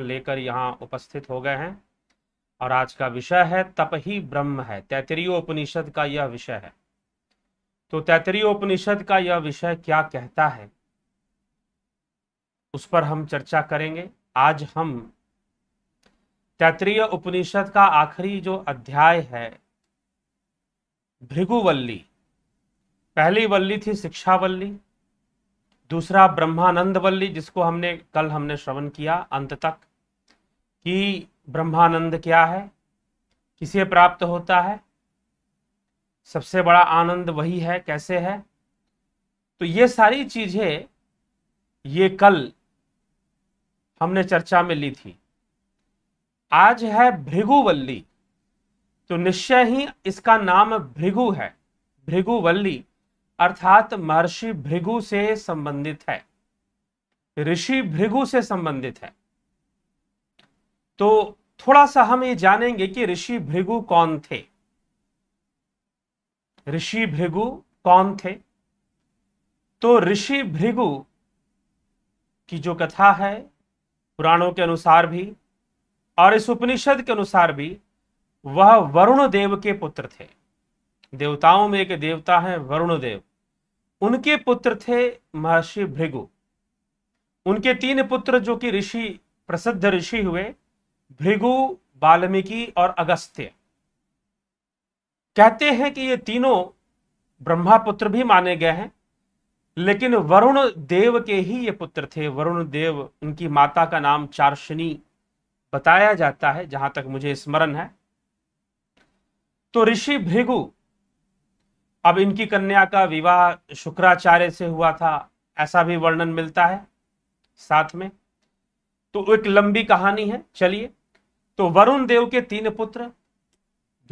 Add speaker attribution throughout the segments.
Speaker 1: लेकर यहाँ उपस्थित हो गए हैं और आज का विषय है तप ही ब्रह्म है तैतरीय उपनिषद का यह विषय है तो तैतरीय उपनिषद का यह विषय क्या कहता है उस पर हम चर्चा करेंगे आज हम तैतरीय उपनिषद का आखिरी जो अध्याय है भृगुवल्ली पहली वल्ली थी शिक्षावल्ली दूसरा ब्रह्मानंद वल्ली जिसको हमने कल हमने श्रवण किया अंत तक कि ब्रह्मानंद क्या है किसे प्राप्त होता है सबसे बड़ा आनंद वही है कैसे है तो ये सारी चीजें ये कल हमने चर्चा में ली थी आज है भृगुवल्ली तो निश्चय ही इसका नाम भृगु है भृगुवल्ली अर्थात महर्षि भृगु से संबंधित है ऋषि भृगु से संबंधित है तो थोड़ा सा हम ये जानेंगे कि ऋषि भृगु कौन थे ऋषि भृगु कौन थे तो ऋषि भृगु की जो कथा है पुराणों के अनुसार भी और इस उपनिषद के अनुसार भी वह वरुण देव के पुत्र थे देवताओं में एक देवता है वरुण देव उनके पुत्र थे महर्षि भृगु उनके तीन पुत्र जो कि ऋषि प्रसिद्ध ऋषि हुए भृगु वाल्मीकि और अगस्त्य कहते हैं कि ये तीनों ब्रह्मापुत्र भी माने गए हैं लेकिन वरुण देव के ही ये पुत्र थे वरुण देव उनकी माता का नाम चार्शनी बताया जाता है जहां तक मुझे स्मरण है तो ऋषि भृगु अब इनकी कन्या का विवाह शुक्राचार्य से हुआ था ऐसा भी वर्णन मिलता है साथ में तो एक लंबी कहानी है चलिए तो वरुण देव के तीन पुत्र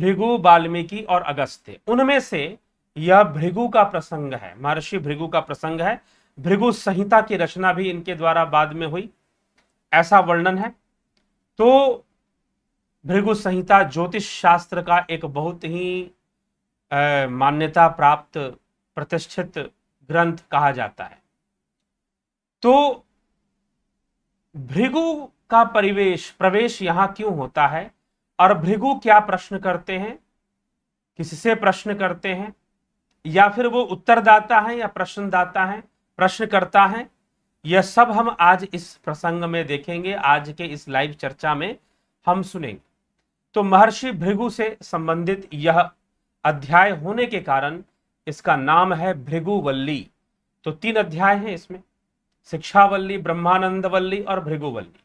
Speaker 1: भृगु वाल्मीकि और अगस्त्य उनमें से यह भृगु का प्रसंग है महर्षि भृगु का प्रसंग है भृगु संहिता की रचना भी इनके द्वारा बाद में हुई ऐसा वर्णन है तो भृगु संहिता ज्योतिष शास्त्र का एक बहुत ही मान्यता प्राप्त प्रतिष्ठित ग्रंथ कहा जाता है तो भृगु का परिवेश प्रवेश यहां क्यों होता है और भृगु क्या प्रश्न करते हैं किससे प्रश्न करते हैं या फिर वो उत्तरदाता है या प्रश्नदाता है प्रश्न करता है यह सब हम आज इस प्रसंग में देखेंगे आज के इस लाइव चर्चा में हम सुनेंगे तो महर्षि भृगु से संबंधित यह अध्याय होने के कारण इसका नाम है भृगुवल्ली तो तीन अध्याय हैं इसमें शिक्षावल्ली ब्रह्मानंदवल्ली और भृगुवल्ली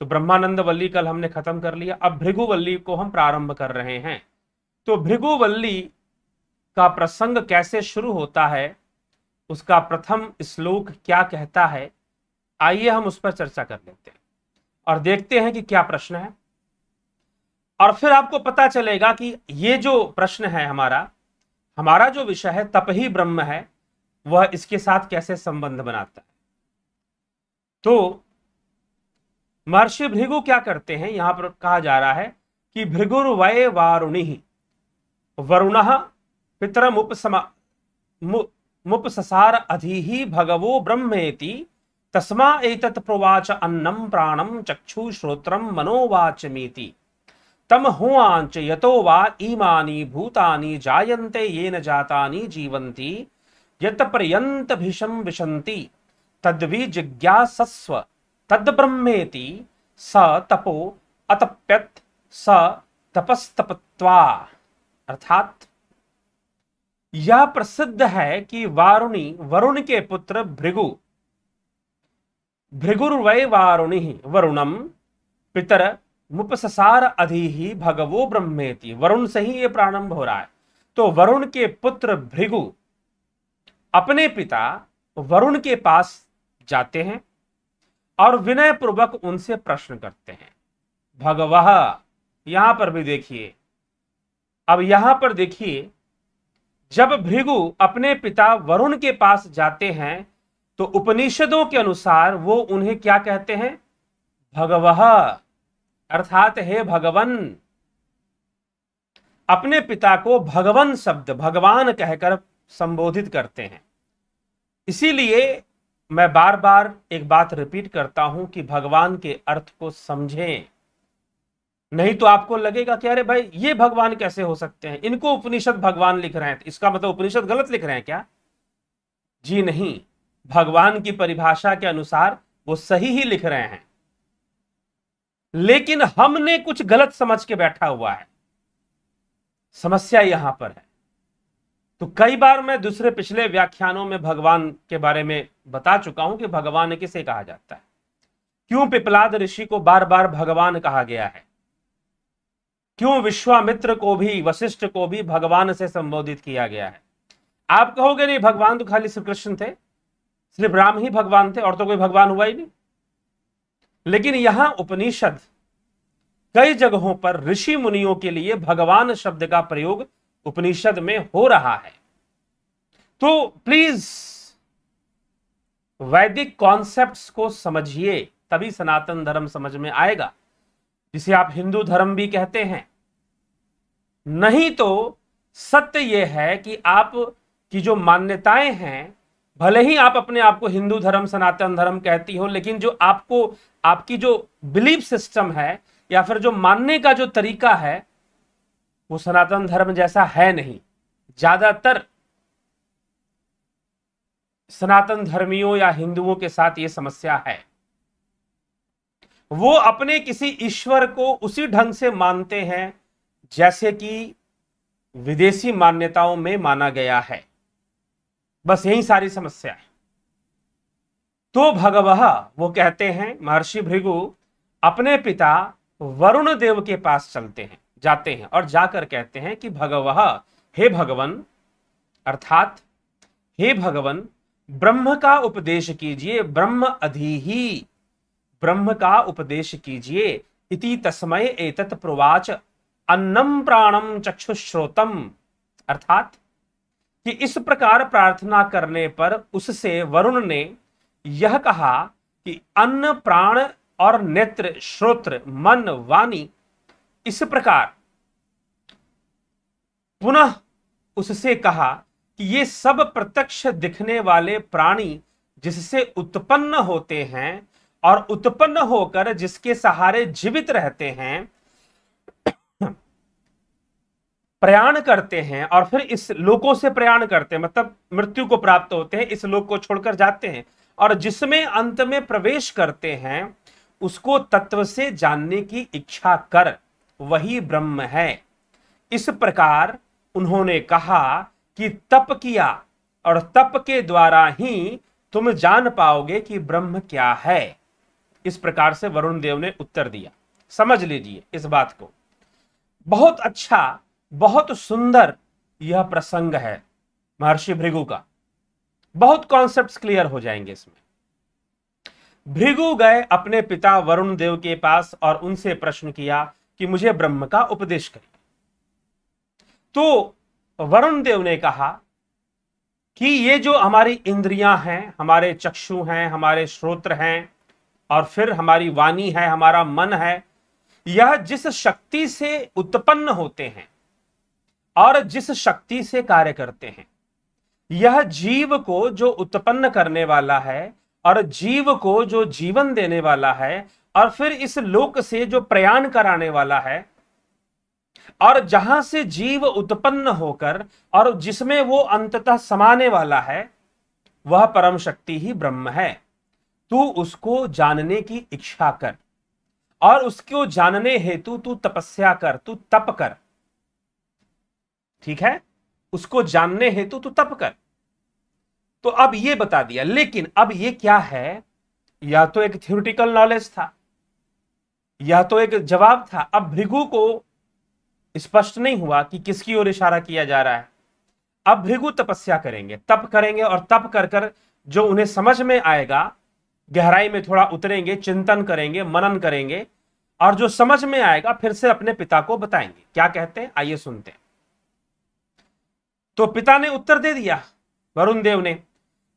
Speaker 1: तो ब्रह्मानंदवल्ली कल हमने खत्म कर लिया अब भृगुवल्ली को हम प्रारंभ कर रहे हैं तो भृगुवल्ली का प्रसंग कैसे शुरू होता है उसका प्रथम श्लोक क्या कहता है आइए हम उस पर चर्चा कर लेते हैं और देखते हैं कि क्या प्रश्न है और फिर आपको पता चलेगा कि ये जो प्रश्न है हमारा हमारा जो विषय है तप ही ब्रह्म है वह इसके साथ कैसे संबंध बनाता है तो महर्षि भृगु क्या करते हैं यहां पर कहा जा रहा है कि भृगुर वय वारुणि वरुण पितर मुप मु, मुपससार अधि भगवो ब्रह्मेति तस्मा एतत् प्रोवाच अन्नम प्राणम चक्षु श्रोत्रम मनोवाचमीति तम हुआंच यतो वा ईमानी भूतानी जायन्ते येन जातानी जीवन्ति यत पर्यंत भीषम विशंति तद्वि जिज्ञासस्व तद् ब्रह्मेति स तपो अतप्यत स तपस्तपत्वा अर्थात यह प्रसिद्ध है कि वारुणी वरुण के पुत्र भृगु भृगुर्वै वारुणि वरुणम पितर मुपससार ही भगवो ब्रह्मेति वरुण से ही ये प्रारंभ हो रहा है तो वरुण के पुत्र भृगु अपने पिता वरुण के पास जाते हैं और विनय पूर्वक उनसे प्रश्न करते हैं भगवह यहां पर भी देखिए अब यहां पर देखिए जब भृगु अपने पिता वरुण के पास जाते हैं तो उपनिषदों के अनुसार वो उन्हें क्या कहते हैं भगवह अर्थात हे भगवन अपने पिता को भगवन शब्द भगवान कहकर संबोधित करते हैं इसीलिए मैं बार बार एक बात रिपीट करता हूं कि भगवान के अर्थ को समझें नहीं तो आपको लगेगा कि अरे भाई ये भगवान कैसे हो सकते हैं इनको उपनिषद भगवान लिख रहे हैं तो इसका मतलब उपनिषद गलत लिख रहे हैं क्या जी नहीं भगवान की परिभाषा के अनुसार वो सही ही लिख रहे हैं लेकिन हमने कुछ गलत समझ के बैठा हुआ है समस्या यहां पर है तो कई बार मैं दूसरे पिछले व्याख्यानों में भगवान के बारे में बता चुका हूं कि भगवान किसे कहा जाता है क्यों पिपलाद ऋषि को बार बार भगवान कहा गया है क्यों विश्वामित्र को भी वशिष्ठ को भी भगवान से संबोधित किया गया है आप कहोगे नहीं भगवान तो खाली श्री कृष्ण थे सिर्फ राम ही भगवान थे और तो कोई भगवान हुआ ही नहीं लेकिन यहां उपनिषद कई जगहों पर ऋषि मुनियों के लिए भगवान शब्द का प्रयोग उपनिषद में हो रहा है तो प्लीज वैदिक कॉन्सेप्ट्स को समझिए तभी सनातन धर्म समझ में आएगा जिसे आप हिंदू धर्म भी कहते हैं नहीं तो सत्य यह है कि आप की जो मान्यताएं हैं भले ही आप अपने आप को हिंदू धर्म सनातन धर्म कहती हो लेकिन जो आपको आपकी जो बिलीफ सिस्टम है या फिर जो मानने का जो तरीका है वो सनातन धर्म जैसा है नहीं ज्यादातर सनातन धर्मियों या हिंदुओं के साथ ये समस्या है वो अपने किसी ईश्वर को उसी ढंग से मानते हैं जैसे कि विदेशी मान्यताओं में माना गया है बस यही सारी समस्या है तो भगवह वो कहते हैं महर्षि भृगु अपने पिता वरुण देव के पास चलते हैं जाते हैं और जाकर कहते हैं कि भगवह हे भगवन अर्थात हे भगवन ब्रह्म का उपदेश कीजिए ब्रह्म ही ब्रह्म का उपदेश कीजिए इति तस्मय एतत प्रवाच अन्नम प्राणम चक्षुश्रोतम अर्थात कि इस प्रकार प्रार्थना करने पर उससे वरुण ने यह कहा कि अन्न प्राण और नेत्र श्रोत्र मन वाणी इस प्रकार पुनः उससे कहा कि ये सब प्रत्यक्ष दिखने वाले प्राणी जिससे उत्पन्न होते हैं और उत्पन्न होकर जिसके सहारे जीवित रहते हैं प्रयाण करते हैं और फिर इस लोकों से प्रयाण करते हैं मतलब मृत्यु को प्राप्त होते हैं इस लोक को छोड़कर जाते हैं और जिसमें अंत में प्रवेश करते हैं उसको तत्व से जानने की इच्छा कर वही ब्रह्म है इस प्रकार उन्होंने कहा कि तप किया और तप के द्वारा ही तुम जान पाओगे कि ब्रह्म क्या है इस प्रकार से वरुण देव ने उत्तर दिया समझ लीजिए इस बात को बहुत अच्छा बहुत सुंदर यह प्रसंग है महर्षि भृगु का बहुत कॉन्सेप्ट्स क्लियर हो जाएंगे इसमें भृगु गए अपने पिता वरुण देव के पास और उनसे प्रश्न किया कि मुझे ब्रह्म का उपदेश करिए तो वरुण देव ने कहा कि ये जो हमारी इंद्रियां हैं हमारे चक्षु हैं हमारे श्रोत्र हैं और फिर हमारी वाणी है हमारा मन है यह जिस शक्ति से उत्पन्न होते हैं और जिस शक्ति से कार्य करते हैं यह जीव को जो उत्पन्न करने वाला है और जीव को जो जीवन देने वाला है और फिर इस लोक से जो प्रयाण कराने वाला है और जहां से जीव उत्पन्न होकर और जिसमें वो अंततः समाने वाला है वह परम शक्ति ही ब्रह्म है तू उसको जानने की इच्छा कर और उसको जानने हेतु तू तपस्या कर तू तप कर ठीक है उसको जानने हेतु तो तप कर तो अब ये बता दिया लेकिन अब ये क्या है या तो एक थियोरिटिकल नॉलेज था या तो एक जवाब था अब भृगु को स्पष्ट नहीं हुआ कि किसकी ओर इशारा किया जा रहा है अब भृगु तपस्या करेंगे तप करेंगे और तप कर कर जो उन्हें समझ में आएगा गहराई में थोड़ा उतरेंगे चिंतन करेंगे मनन करेंगे और जो समझ में आएगा फिर से अपने पिता को बताएंगे क्या कहते हैं आइए सुनते हैं तो पिता ने उत्तर दे दिया वरुण देव ने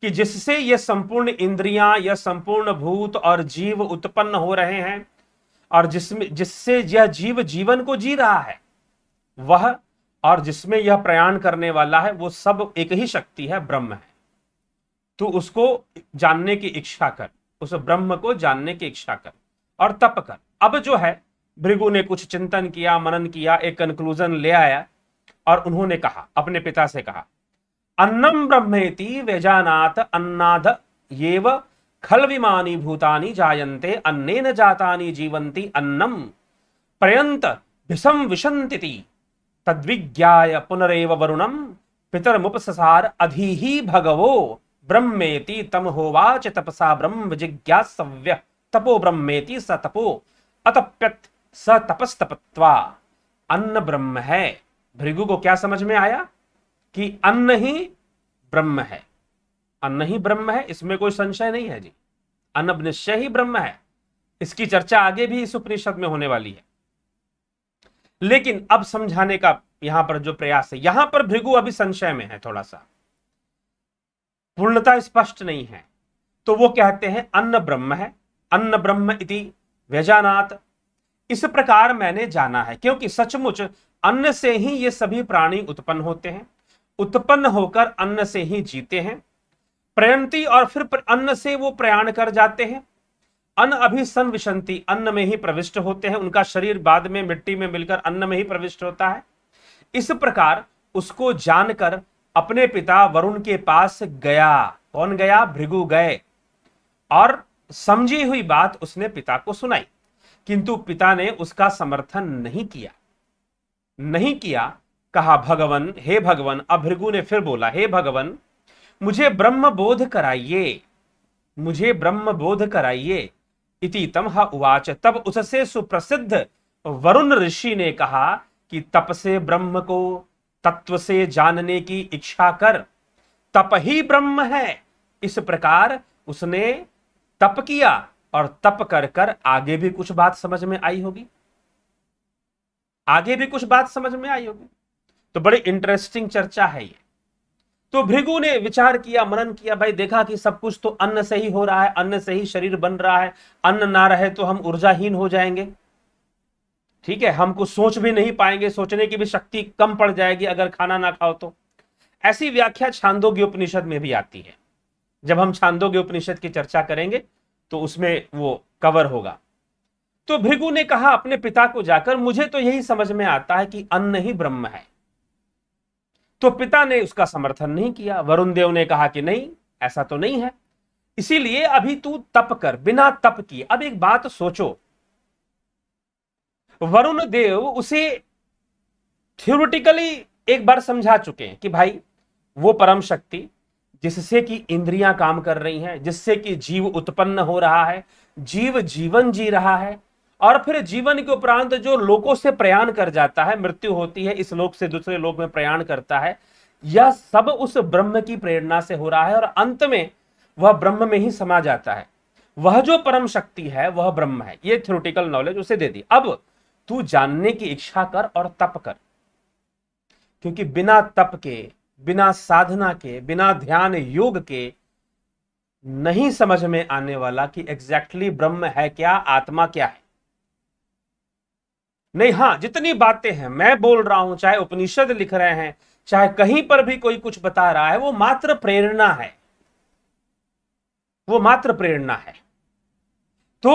Speaker 1: कि जिससे ये संपूर्ण इंद्रियां यह संपूर्ण भूत और जीव उत्पन्न हो रहे हैं और जिसमें जिससे यह जीव जीवन को जी रहा है वह और जिसमें यह प्रयाण करने वाला है वो सब एक ही शक्ति है ब्रह्म है तू उसको जानने की इच्छा कर उस ब्रह्म को जानने की इच्छा कर और तप कर अब जो है भृगु ने कुछ चिंतन किया मनन किया एक कंक्लूजन ले आया और उन्होंने कहा अपने पिता से कहा अन्नम ब्रह्मेति व्यजानात अन्नाद येव खल विमानी भूतानी जायन्ते अन्ने न जातानि जीवन्ति अन्नम प्रयंत भिषम विशंति तद्विज्ञाय पुनरेव वरुणम पितर मुपससार अधि ही भगवो ब्रह्मेति तम होवाच तपसा ब्रह्म जिज्ञासव्य तपो ब्रह्मेति स तपो अतप्यत स तपस्तपत्वा अन्न ब्रह्म है भृगु को क्या समझ में आया कि अन्न ही ब्रह्म है अन्न ही ब्रह्म है इसमें कोई संशय नहीं है जी अन्न निश्चय ही ब्रह्म है इसकी चर्चा आगे भी इस उपनिषद में होने वाली है लेकिन अब समझाने का यहां पर जो प्रयास है यहां पर भृगु अभी संशय में है थोड़ा सा पूर्णता स्पष्ट नहीं है तो वो कहते हैं अन्न ब्रह्म है अन्न ब्रह्म इति व्यजानात इस प्रकार मैंने जाना है क्योंकि सचमुच अन्न से ही ये सभी प्राणी उत्पन्न होते हैं उत्पन्न होकर अन्न से ही जीते हैं प्रयंती और फिर अन्न से वो प्रयाण कर जाते हैं अन्न अभी संविशंति अन्न में ही प्रविष्ट होते हैं उनका शरीर बाद में मिट्टी में मिलकर अन्न में ही प्रविष्ट होता है इस प्रकार उसको जानकर अपने पिता वरुण के पास गया कौन गया भृगु गए और समझी हुई बात उसने पिता को सुनाई किंतु पिता ने उसका समर्थन नहीं किया नहीं किया कहा भगवान हे भगवान अब भृगु ने फिर बोला हे भगवान मुझे ब्रह्म बोध कराइए मुझे ब्रह्म बोध कराइए इति तमह उवाच तब उससे सुप्रसिद्ध वरुण ऋषि ने कहा कि तप से ब्रह्म को तत्व से जानने की इच्छा कर तप ही ब्रह्म है इस प्रकार उसने तप किया और तप कर कर आगे भी कुछ बात समझ में आई होगी आगे भी कुछ बात समझ में आई होगी तो बड़ी इंटरेस्टिंग चर्चा है ये तो भृगु ने विचार किया मनन किया भाई देखा कि सब कुछ तो अन्न से ही हो रहा है अन्न से ही शरीर बन रहा है अन्न ना रहे तो हम ऊर्जाहीन हो जाएंगे ठीक है हमको सोच भी नहीं पाएंगे सोचने की भी शक्ति कम पड़ जाएगी अगर खाना ना खाओ तो ऐसी व्याख्या छांदोग्य उपनिषद में भी आती है जब हम छांदोग्य उपनिषद की चर्चा करेंगे तो उसमें वो कवर होगा तो भृगु ने कहा अपने पिता को जाकर मुझे तो यही समझ में आता है कि अन्न ही ब्रह्म है तो पिता ने उसका समर्थन नहीं किया वरुण देव ने कहा कि नहीं ऐसा तो नहीं है इसीलिए अभी तू तप कर बिना तप किए अब एक बात सोचो वरुण देव उसे थ्योरिटिकली एक बार समझा चुके हैं कि भाई वो परम शक्ति जिससे कि इंद्रियां काम कर रही हैं जिससे कि जीव उत्पन्न हो रहा है जीव जीवन जी रहा है और फिर जीवन के उपरांत जो लोगों से प्रयाण कर जाता है मृत्यु होती है इस लोक से दूसरे लोक में प्रयाण करता है यह सब उस ब्रह्म की प्रेरणा से हो रहा है और अंत में वह ब्रह्म में ही समा जाता है वह जो परम शक्ति है वह ब्रह्म है ये थ्योरिटिकल नॉलेज उसे दे दी अब तू जानने की इच्छा कर और तप कर क्योंकि बिना तप के बिना साधना के बिना ध्यान योग के नहीं समझ में आने वाला कि एग्जैक्टली exactly ब्रह्म है क्या आत्मा क्या है नहीं हाँ जितनी बातें हैं मैं बोल रहा हूं चाहे उपनिषद लिख रहे हैं चाहे कहीं पर भी कोई कुछ बता रहा है वो मात्र प्रेरणा है वो मात्र प्रेरणा है तो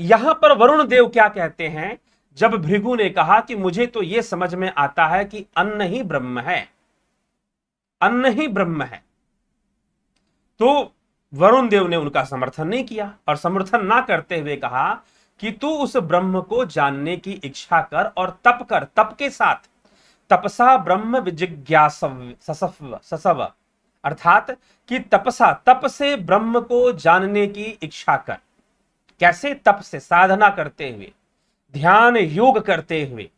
Speaker 1: यहां पर वरुण देव क्या कहते हैं जब भृगु ने कहा कि मुझे तो यह समझ में आता है कि अन्न ही ब्रह्म है अन्न ही ब्रह्म है तो वरुण देव ने उनका समर्थन नहीं किया और समर्थन ना करते हुए कहा कि तू उस ब्रह्म को जानने की इच्छा कर और तप कर तप के साथ तपसा ब्रह्म विजिज्ञास अर्थात कि तपसा तप से ब्रह्म को जानने की इच्छा कर कैसे तप से साधना करते हुए ध्यान योग करते हुए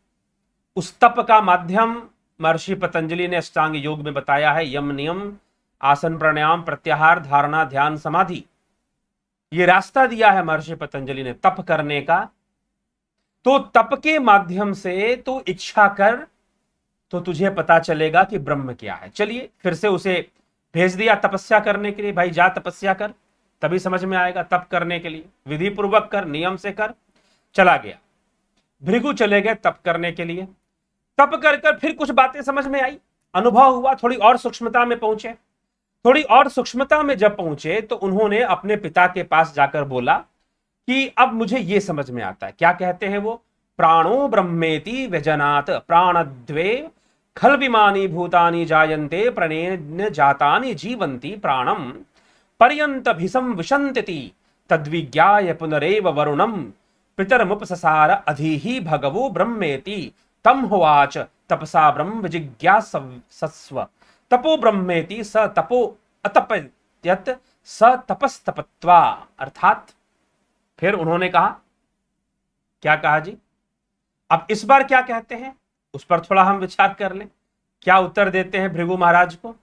Speaker 1: उस तप का माध्यम महर्षि पतंजलि ने अष्टांग योग में बताया है यम नियम आसन प्राणायाम प्रत्याहार धारणा ध्यान समाधि ये रास्ता दिया है महर्षि पतंजलि ने तप करने का तो तप के माध्यम से तो इच्छा कर तो तुझे पता चलेगा कि ब्रह्म क्या है चलिए फिर से उसे भेज दिया तपस्या करने के लिए भाई जा तपस्या कर तभी समझ में आएगा तप करने के लिए विधि पूर्वक कर नियम से कर चला गया भृगु चले गए तप करने के लिए तप कर कर फिर कुछ बातें समझ में आई अनुभव हुआ थोड़ी और सूक्ष्मता में पहुंचे थोड़ी और सूक्ष्मता में जब पहुंचे तो उन्होंने अपने पिता के पास जाकर बोला कि अब मुझे ये समझ में आता है क्या कहते हैं वो प्राणो ब्रह्मेति व्यजनात् प्राणद्वे खल विमानी भूतानी जायन्ते प्रणे जातानी जीवंती प्राणम पर्यंत भिसम विशंति तद्विज्ञाय पुनरेव वरुणम पितर मुपससार अधि ही भगवो ब्रह्मेति तम होवाच तपसा ब्रह्म जिज्ञास सस्व तपो ब्रह्मेति स तपो अतपत्यत स तपस्तपत्वा अर्थात फिर उन्होंने कहा क्या कहा जी अब इस बार क्या कहते हैं उस पर थोड़ा हम विचार कर लें क्या उत्तर देते हैं भृगु महाराज को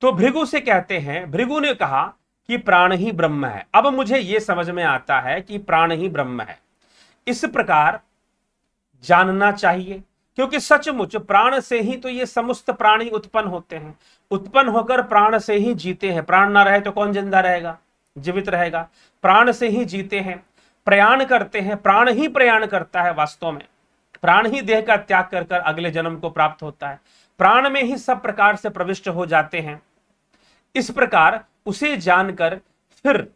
Speaker 1: तो भृगु से कहते हैं भृगु ने कहा कि प्राण ही ब्रह्म है अब मुझे यह समझ में आता है कि प्राण ही ब्रह्म है इस प्रकार जानना चाहिए क्योंकि सचमुच प्राण से ही तो ये समस्त प्राणी उत्पन्न होते हैं उत्पन्न होकर प्राण से ही जीते हैं प्राण ना रहे तो कौन जिंदा रहेगा जीवित रहेगा प्राण से ही जीते हैं प्रयाण करते हैं प्राण ही प्रयाण करता है वास्तव में प्राण ही देह का त्याग कर कर अगले जन्म को प्राप्त होता है प्राण में ही सब प्रकार से प्रविष्ट हो जाते हैं इस प्रकार उसे जानकर फिर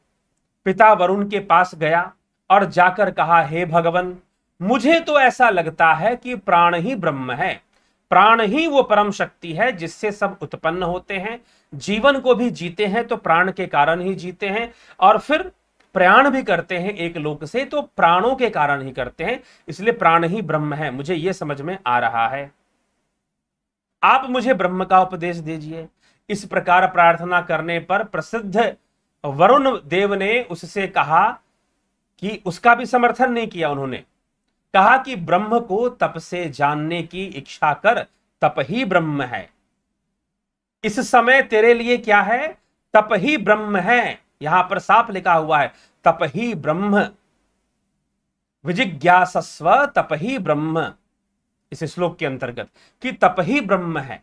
Speaker 1: पिता वरुण के पास गया और जाकर कहा हे भगवान मुझे तो ऐसा लगता है कि प्राण ही ब्रह्म है प्राण ही वो परम शक्ति है जिससे सब उत्पन्न होते हैं जीवन को भी जीते हैं तो प्राण के कारण ही जीते हैं और फिर प्रयाण भी करते हैं एक लोक से तो प्राणों के कारण ही करते हैं इसलिए प्राण ही ब्रह्म है मुझे यह समझ में आ रहा है आप मुझे ब्रह्म का उपदेश दीजिए इस प्रकार प्रार्थना करने पर प्रसिद्ध वरुण देव ने उससे कहा कि उसका भी समर्थन नहीं किया उन्होंने कहा कि ब्रह्म को तप से जानने की इच्छा कर तप ही ब्रह्म है इस समय तेरे लिए क्या है तप ही ब्रह्म है यहां पर साफ लिखा हुआ है तप ही ब्रह्म विजिज्ञासस्व तप ही ब्रह्म इस श्लोक के अंतर्गत कि तप ही ब्रह्म है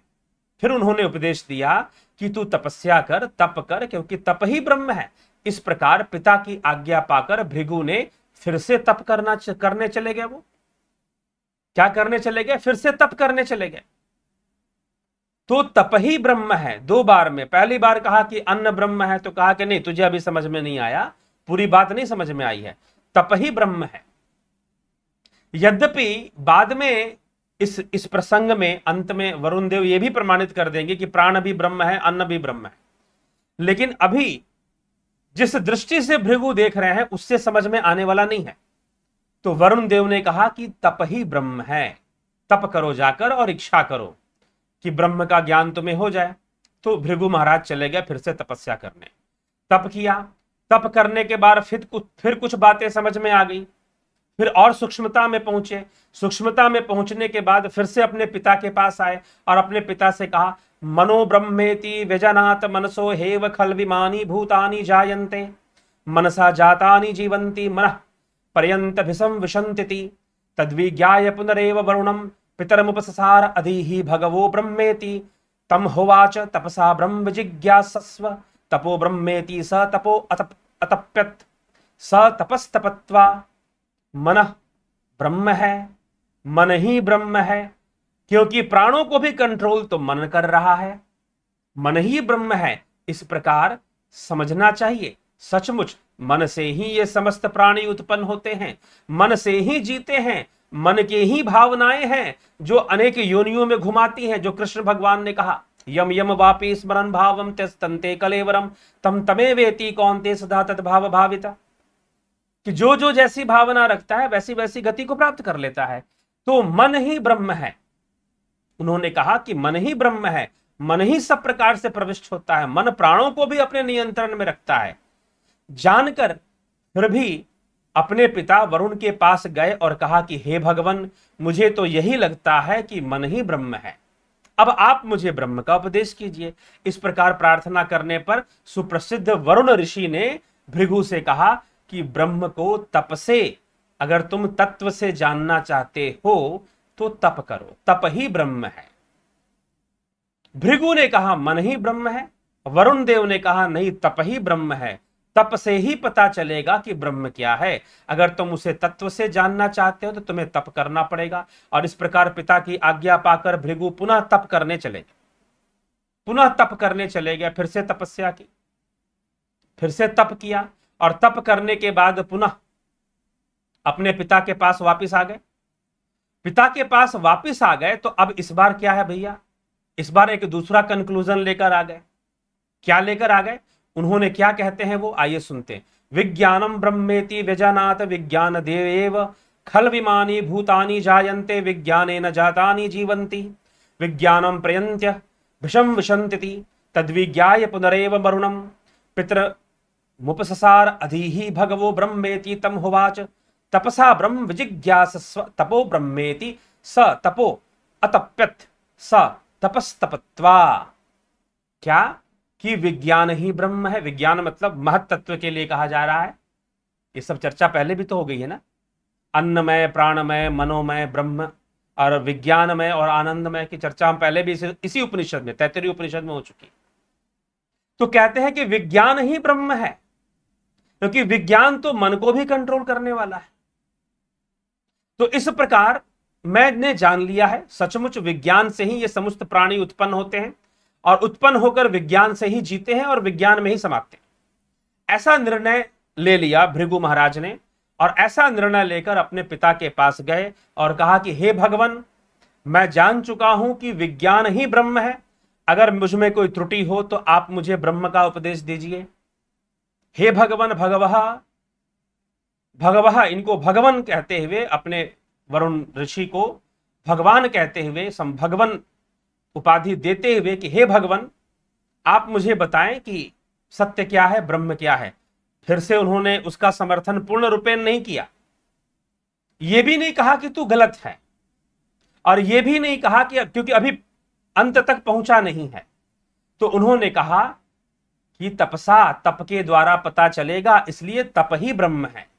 Speaker 1: फिर उन्होंने उपदेश दिया कि तू तपस्या कर तप कर क्योंकि तप ही ब्रह्म है इस प्रकार पिता की आज्ञा पाकर भृगु ने फिर से तप करना करने चले गए वो क्या करने चले गए फिर से तप करने चले गए तो तप ही ब्रह्म है दो बार में पहली बार कहा कि अन्न ब्रह्म है तो कहा कि नहीं तुझे अभी समझ में नहीं आया पूरी बात नहीं समझ में आई है तप ही ब्रह्म है यद्यपि बाद में इस इस प्रसंग में अंत में वरुण देव यह भी प्रमाणित कर देंगे कि प्राण भी ब्रह्म है अन्न भी ब्रह्म है लेकिन अभी जिस दृष्टि से भृगु देख रहे हैं उससे समझ में आने वाला नहीं है तो वरुण देव ने कहा कि तप ही ब्रह्म है तप करो जाकर और इच्छा करो कि ब्रह्म का ज्ञान तुम्हें हो जाए तो भृगु महाराज चले गए फिर से तपस्या करने तप किया तप करने के बाद फिर कुछ फिर कुछ बातें समझ में आ गई फिर और सूक्ष्मता में पहुंचे सूक्ष्मता में पहुंचने के बाद फिर से अपने पिता के पास आए और अपने पिता से कहा मनो ब्रह्मेति व्यजनात मनसो हेव खल विमानी भूतानि जायन्ते मनसा जातानि जीवन्ति मनः पर्यंत भिसं विशंति तद्विज्ञाय पुनरेव वरुणं पितरमुपससार अधीहि भगवो ब्रह्मेति तम होवाच तपसा ब्रह्म विजिज्ञासस्व तपो ब्रह्मेति स तपो अतप अतप्यत स तपस्तपत्वा मन ब्रह्म है मन ही ब्रह्म है क्योंकि प्राणों को भी कंट्रोल तो मन कर रहा है मन ही ब्रह्म है इस प्रकार समझना चाहिए सचमुच मन से ही ये समस्त प्राणी उत्पन्न होते हैं मन से ही जीते हैं मन के ही भावनाएं हैं जो अनेक योनियों में घुमाती हैं जो कृष्ण भगवान ने कहा यम यम वापी स्मरण भावम तस्तंते कलेवरम तम तमे वेती कौन ते सदा तत्भाव भाविता कि जो जो जैसी भावना रखता है वैसी वैसी गति को प्राप्त कर लेता है तो मन ही ब्रह्म है उन्होंने कहा कि मन ही ब्रह्म है मन ही सब प्रकार से प्रविष्ट होता है मन प्राणों को भी अपने नियंत्रण में रखता है जानकर फिर भी अपने पिता वरुण के पास गए और कहा कि हे भगवान मुझे तो यही लगता है कि मन ही ब्रह्म है अब आप मुझे ब्रह्म का उपदेश कीजिए इस प्रकार प्रार्थना करने पर सुप्रसिद्ध वरुण ऋषि ने भृगु से कहा कि ब्रह्म को तप से अगर तुम तत्व से जानना चाहते हो तो तप करो तप ही ब्रह्म है भृगु ने कहा मन ही ब्रह्म है वरुण देव ने कहा नहीं तप ही ब्रह्म है तप से ही पता चलेगा कि ब्रह्म क्या है अगर तुम उसे तत्व से जानना चाहते हो तो तुम्हें तप करना पड़ेगा और इस प्रकार पिता की आज्ञा पाकर भृगु पुनः तप करने चले पुनः तप करने चले गए फिर से तपस्या की फिर से तप किया और तप करने के बाद पुनः अपने पिता के पास वापस आ गए पिता के पास वापस आ गए तो अब इस बार क्या है भैया इस बार एक दूसरा कंक्लूजन लेकर आ गए क्या लेकर आ गए उन्होंने क्या कहते हैं वो आइए सुनते हैं विज्ञानम ब्रह्मेति व्यजनाथ विज्ञान देव खल विमानी भूतानी जायन्ते विज्ञान न जातानी जीवंती विज्ञानम प्रयंत्य विषम विशंति तद्विज्ञाय पुनरव मरुणम पितर मुपससार अधीहि भगवो ब्रह्मेति तम होवाच तपसा ब्रह्म विजिज्ञास तपो ब्रह्मेति स तपो अतप्यत स तपस्तपत्वा क्या कि विज्ञान ही ब्रह्म है विज्ञान मतलब महत्त्व के लिए कहा जा रहा है ये सब चर्चा पहले भी तो हो गई है ना अन्नमय प्राणमय मनोमय ब्रह्म और विज्ञानमय और आनंदमय की चर्चा हम पहले भी इसी उपनिषद में तैतरी उपनिषद में हो चुकी तो कहते हैं कि विज्ञान ही ब्रह्म है क्योंकि विज्ञान तो मन को भी कंट्रोल करने वाला है तो इस प्रकार मैंने जान लिया है सचमुच विज्ञान से ही ये समस्त प्राणी उत्पन्न होते हैं और उत्पन्न होकर विज्ञान से ही जीते हैं और विज्ञान में ही समाप्त हैं ऐसा निर्णय ले लिया भृगु महाराज ने और ऐसा निर्णय लेकर अपने पिता के पास गए और कहा कि हे भगवान मैं जान चुका हूं कि विज्ञान ही ब्रह्म है अगर मुझ में कोई त्रुटि हो तो आप मुझे ब्रह्म का उपदेश दीजिए हे भगवान भगवान भगवह इनको भगवान कहते हुए अपने वरुण ऋषि को भगवान कहते हुए सम भगवन उपाधि देते हुए कि हे भगवान आप मुझे बताएं कि सत्य क्या है ब्रह्म क्या है फिर से उन्होंने उसका समर्थन पूर्ण रूपे नहीं किया यह भी नहीं कहा कि तू गलत है और यह भी नहीं कहा कि क्योंकि अभी अंत तक पहुंचा नहीं है तो उन्होंने कहा कि तपसा तप के द्वारा पता चलेगा इसलिए तप ही ब्रह्म है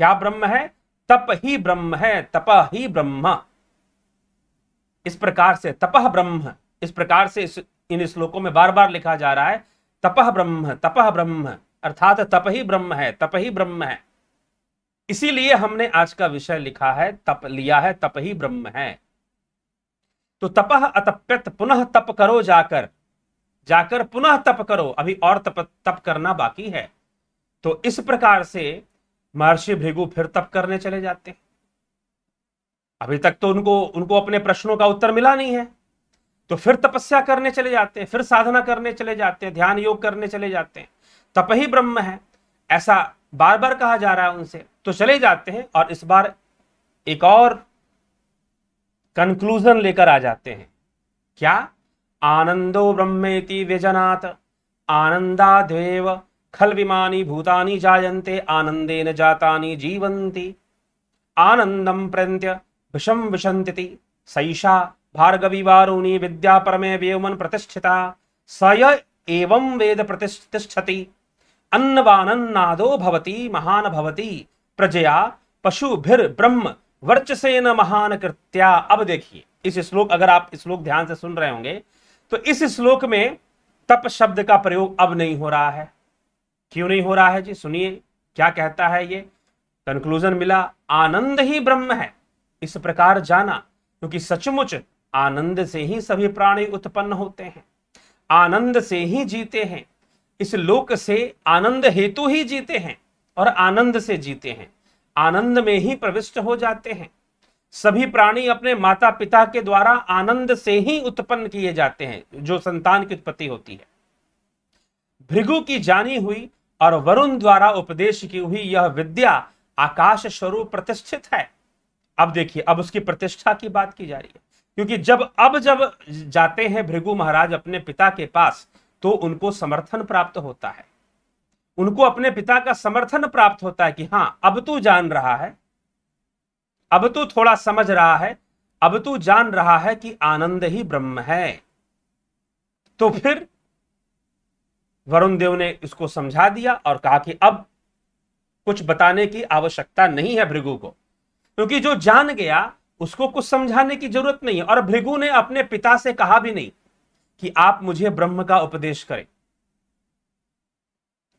Speaker 1: क्या ब्रह्म है तप ही ब्रह्म है तप ही ब्रह्म इस प्रकार से तपह ब्रह्म इस प्रकार से इस, इन श्लोकों में बार बार लिखा जा रहा है तपह ब्रह्म तपह ब्रह्म अर्थात तप ही ब्रह्म है तप ही ब्रह्म है इसीलिए हमने आज का विषय लिखा है तप लिया है तप ही ब्रह्म है तो तपह अतप्यत पुनः तप करो जाकर जाकर पुनः तप करो अभी और तप तप करना बाकी है तो इस प्रकार से महर्षि भृगु फिर तप करने चले जाते हैं अभी तक तो उनको उनको अपने प्रश्नों का उत्तर मिला नहीं है तो फिर तपस्या करने चले जाते हैं फिर साधना करने चले जाते हैं ध्यान योग करने चले जाते हैं तप ही ब्रह्म है ऐसा बार बार कहा जा रहा है उनसे तो चले जाते हैं और इस बार एक और कंक्लूजन लेकर आ जाते हैं क्या आनंदो ब्रह्मेति व्यजनाथ आनंदाद्वेव खल विमानी भूतानी जायन्ते आनंदेन जातानी जीवन्ति आनंदम प्रंत्य विषम विशंति सैषा भार्गवी वारुणी विद्या परमे व्योमन प्रतिष्ठिता सय एवं वेद प्रतिष्ठति अन्नवानन नादो भवति महान भवति प्रजया पशु भिर ब्रह्म वर्चसेन महान कृत्या अब देखिए इस श्लोक अगर आप श्लोक ध्यान से सुन रहे होंगे तो इस श्लोक में तप शब्द का प्रयोग अब नहीं हो रहा है क्यों नहीं हो रहा है जी सुनिए क्या कहता है ये कंक्लूजन मिला आनंद ही ब्रह्म है इस प्रकार जाना क्योंकि सचमुच आनंद से ही सभी प्राणी उत्पन्न होते हैं आनंद से ही जीते हैं इस लोक से आनंद हेतु ही जीते हैं और आनंद से जीते हैं आनंद में ही प्रविष्ट हो जाते हैं सभी प्राणी अपने माता पिता के द्वारा आनंद से ही उत्पन्न किए जाते हैं जो संतान की उत्पत्ति होती है भृगु की जानी हुई और वरुण द्वारा उपदेश की हुई यह विद्या आकाश स्वरूप प्रतिष्ठित है अब देखिए अब उसकी प्रतिष्ठा की बात की जा रही है क्योंकि जब अब जब जाते हैं भृगु महाराज अपने पिता के पास तो उनको समर्थन प्राप्त होता है उनको अपने पिता का समर्थन प्राप्त होता है कि हाँ अब तू जान रहा है अब तू थोड़ा समझ रहा है अब तू जान रहा है कि आनंद ही ब्रह्म है तो फिर वरुण देव ने इसको समझा दिया और कहा कि अब कुछ बताने की आवश्यकता नहीं है भृगु को क्योंकि जो जान गया उसको कुछ समझाने की जरूरत नहीं है और भृगु ने अपने पिता से कहा भी नहीं कि आप मुझे ब्रह्म का उपदेश करें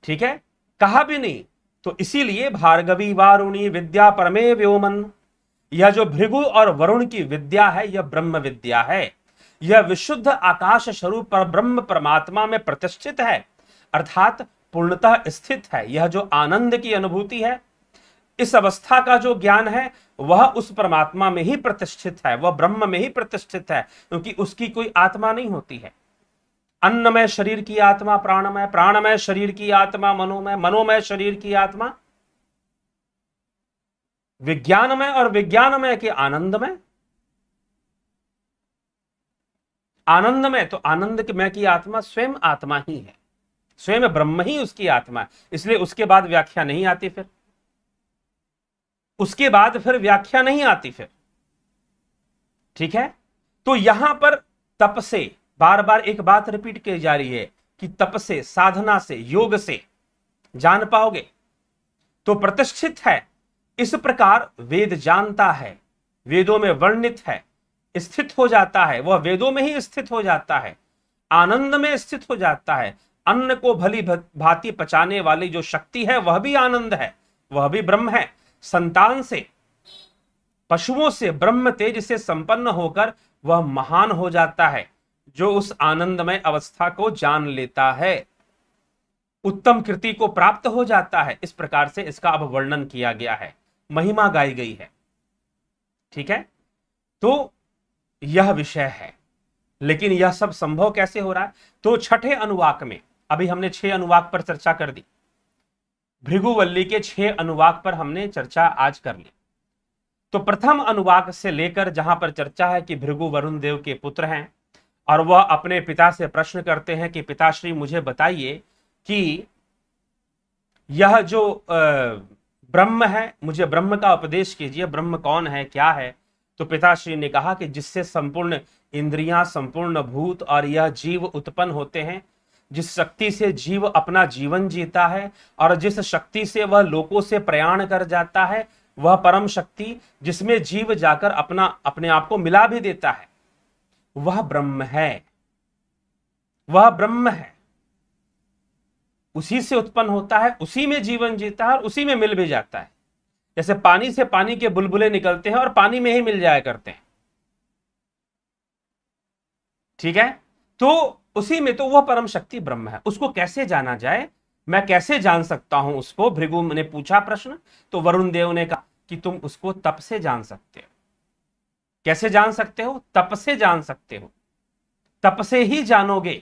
Speaker 1: ठीक है कहा भी नहीं तो इसीलिए भार्गवी वारुणी विद्या परमे व्योमन यह जो भृगु और वरुण की विद्या है यह ब्रह्म विद्या है यह विशुद्ध आकाश स्वरूप पर ब्रह्म परमात्मा में प्रतिष्ठित है अर्थात पूर्णतः स्थित है यह जो आनंद की अनुभूति है इस अवस्था का जो ज्ञान है वह उस परमात्मा में ही प्रतिष्ठित है वह ब्रह्म में ही प्रतिष्ठित है क्योंकि उसकी कोई आत्मा नहीं होती है अन्नमय शरीर की आत्मा प्राणमय प्राणमय शरीर की आत्मा मनोमय मनोमय शरीर की आत्मा विज्ञानमय और विज्ञानमय के आनंदमय आनंदमय तो आनंद में की आत्मा स्वयं आत्मा ही है स्वयं ब्रह्म ही उसकी आत्मा है इसलिए उसके बाद व्याख्या नहीं आती फिर उसके बाद फिर व्याख्या नहीं आती फिर ठीक है तो यहां पर तप से बार बार एक बात रिपीट की जा रही है कि तप से साधना से योग से जान पाओगे तो प्रतिष्ठित है इस प्रकार वेद जानता है वेदों में वर्णित है स्थित हो जाता है वह वेदों में ही स्थित हो जाता है आनंद में स्थित हो जाता है अन्न को भली भांति पचाने वाली जो शक्ति है वह भी आनंद है वह भी ब्रह्म है संतान से पशुओं से ब्रह्म तेज से संपन्न होकर वह महान हो जाता है जो उस आनंदमय अवस्था को जान लेता है उत्तम कृति को प्राप्त हो जाता है इस प्रकार से इसका अब वर्णन किया गया है महिमा गाई गई है ठीक है तो यह विषय है लेकिन यह सब संभव कैसे हो रहा है तो छठे अनुवाक में अभी हमने छह अनुवाक पर चर्चा कर दी भृगुवल्ली के छह अनुवाक पर हमने चर्चा आज कर ली तो प्रथम अनुवाक से लेकर जहां पर चर्चा है कि भृगु वरुण देव के पुत्र हैं और वह अपने पिता से प्रश्न करते हैं कि पिताश्री मुझे बताइए कि यह जो ब्रह्म है मुझे ब्रह्म का उपदेश कीजिए ब्रह्म कौन है क्या है तो पिताश्री ने कहा कि जिससे संपूर्ण इंद्रियां संपूर्ण भूत और यह जीव उत्पन्न होते हैं जिस शक्ति से जीव अपना जीवन जीता है और जिस शक्ति से वह लोगों से प्रयाण कर जाता है वह परम शक्ति जिसमें जीव जाकर अपना अपने आप को मिला भी देता है वह ब्रह्म है वह ब्रह्म है उसी से उत्पन्न होता है उसी में जीवन जीता है और उसी में मिल भी जाता है जैसे पानी से पानी के बुलबुले निकलते हैं और पानी में ही मिल जाया करते हैं ठीक है तो उसी में तो वह परम शक्ति ब्रह्म है उसको कैसे जाना जाए मैं कैसे जान सकता हूं उसको भृगु ने पूछा प्रश्न तो वरुण देव ने कहा कि तुम उसको तप से जान सकते हो कैसे जान सकते हो तप से जान सकते हो तप से ही जानोगे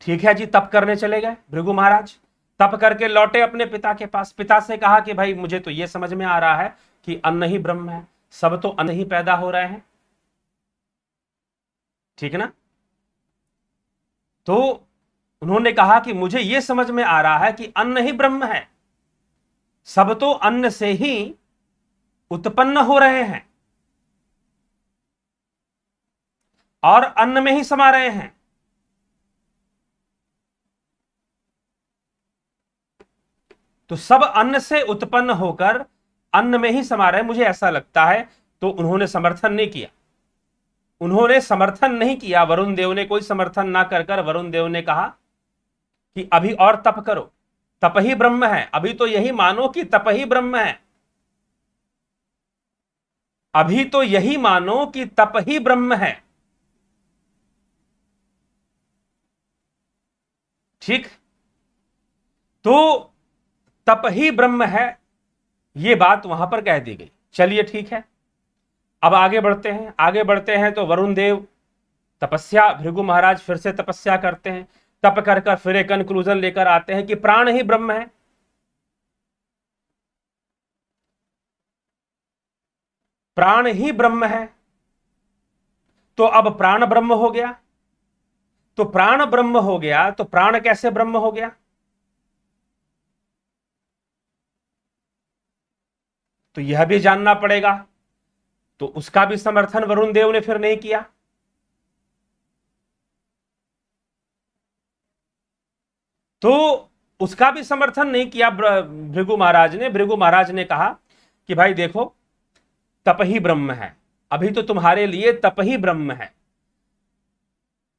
Speaker 1: ठीक है जी तप करने चले गए भृगु महाराज तप करके लौटे अपने पिता के पास पिता से कहा कि भाई मुझे तो यह समझ में आ रहा है कि अन्न ही ब्रह्म है सब तो अन्न ही पैदा हो रहे हैं ठीक है ना तो उन्होंने कहा कि मुझे यह समझ में आ रहा है कि अन्न ही ब्रह्म है सब तो अन्न से ही उत्पन्न हो रहे हैं और अन्न में ही समा रहे हैं तो सब अन्न से उत्पन्न होकर अन्न में ही समा रहे मुझे ऐसा लगता है तो उन्होंने समर्थन नहीं किया उन्होंने समर्थन नहीं किया वरुण देव ने कोई समर्थन ना कर कर वरुण देव ने कहा कि अभी और तप करो तप ही ब्रह्म है अभी तो यही मानो कि तप ही ब्रह्म है अभी तो यही मानो कि तप ही ब्रह्म है ठीक तो तप ही ब्रह्म है ये बात वहां पर कह दी गई चलिए ठीक है अब आगे बढ़ते हैं आगे बढ़ते हैं तो वरुण देव तपस्या भृगु महाराज फिर से तपस्या करते हैं तप कर कर फिर एक कंक्लूजन लेकर आते हैं कि प्राण ही ब्रह्म है प्राण ही ब्रह्म है तो अब प्राण ब्रह्म हो गया तो प्राण ब्रह्म हो गया तो प्राण कैसे ब्रह्म हो गया तो यह भी जानना पड़ेगा तो उसका भी समर्थन वरुण देव ने फिर नहीं किया तो उसका भी समर्थन नहीं किया भृगु महाराज ने भृगु महाराज ने कहा कि भाई देखो तप ही ब्रह्म है अभी तो तुम्हारे लिए तप ही ब्रह्म है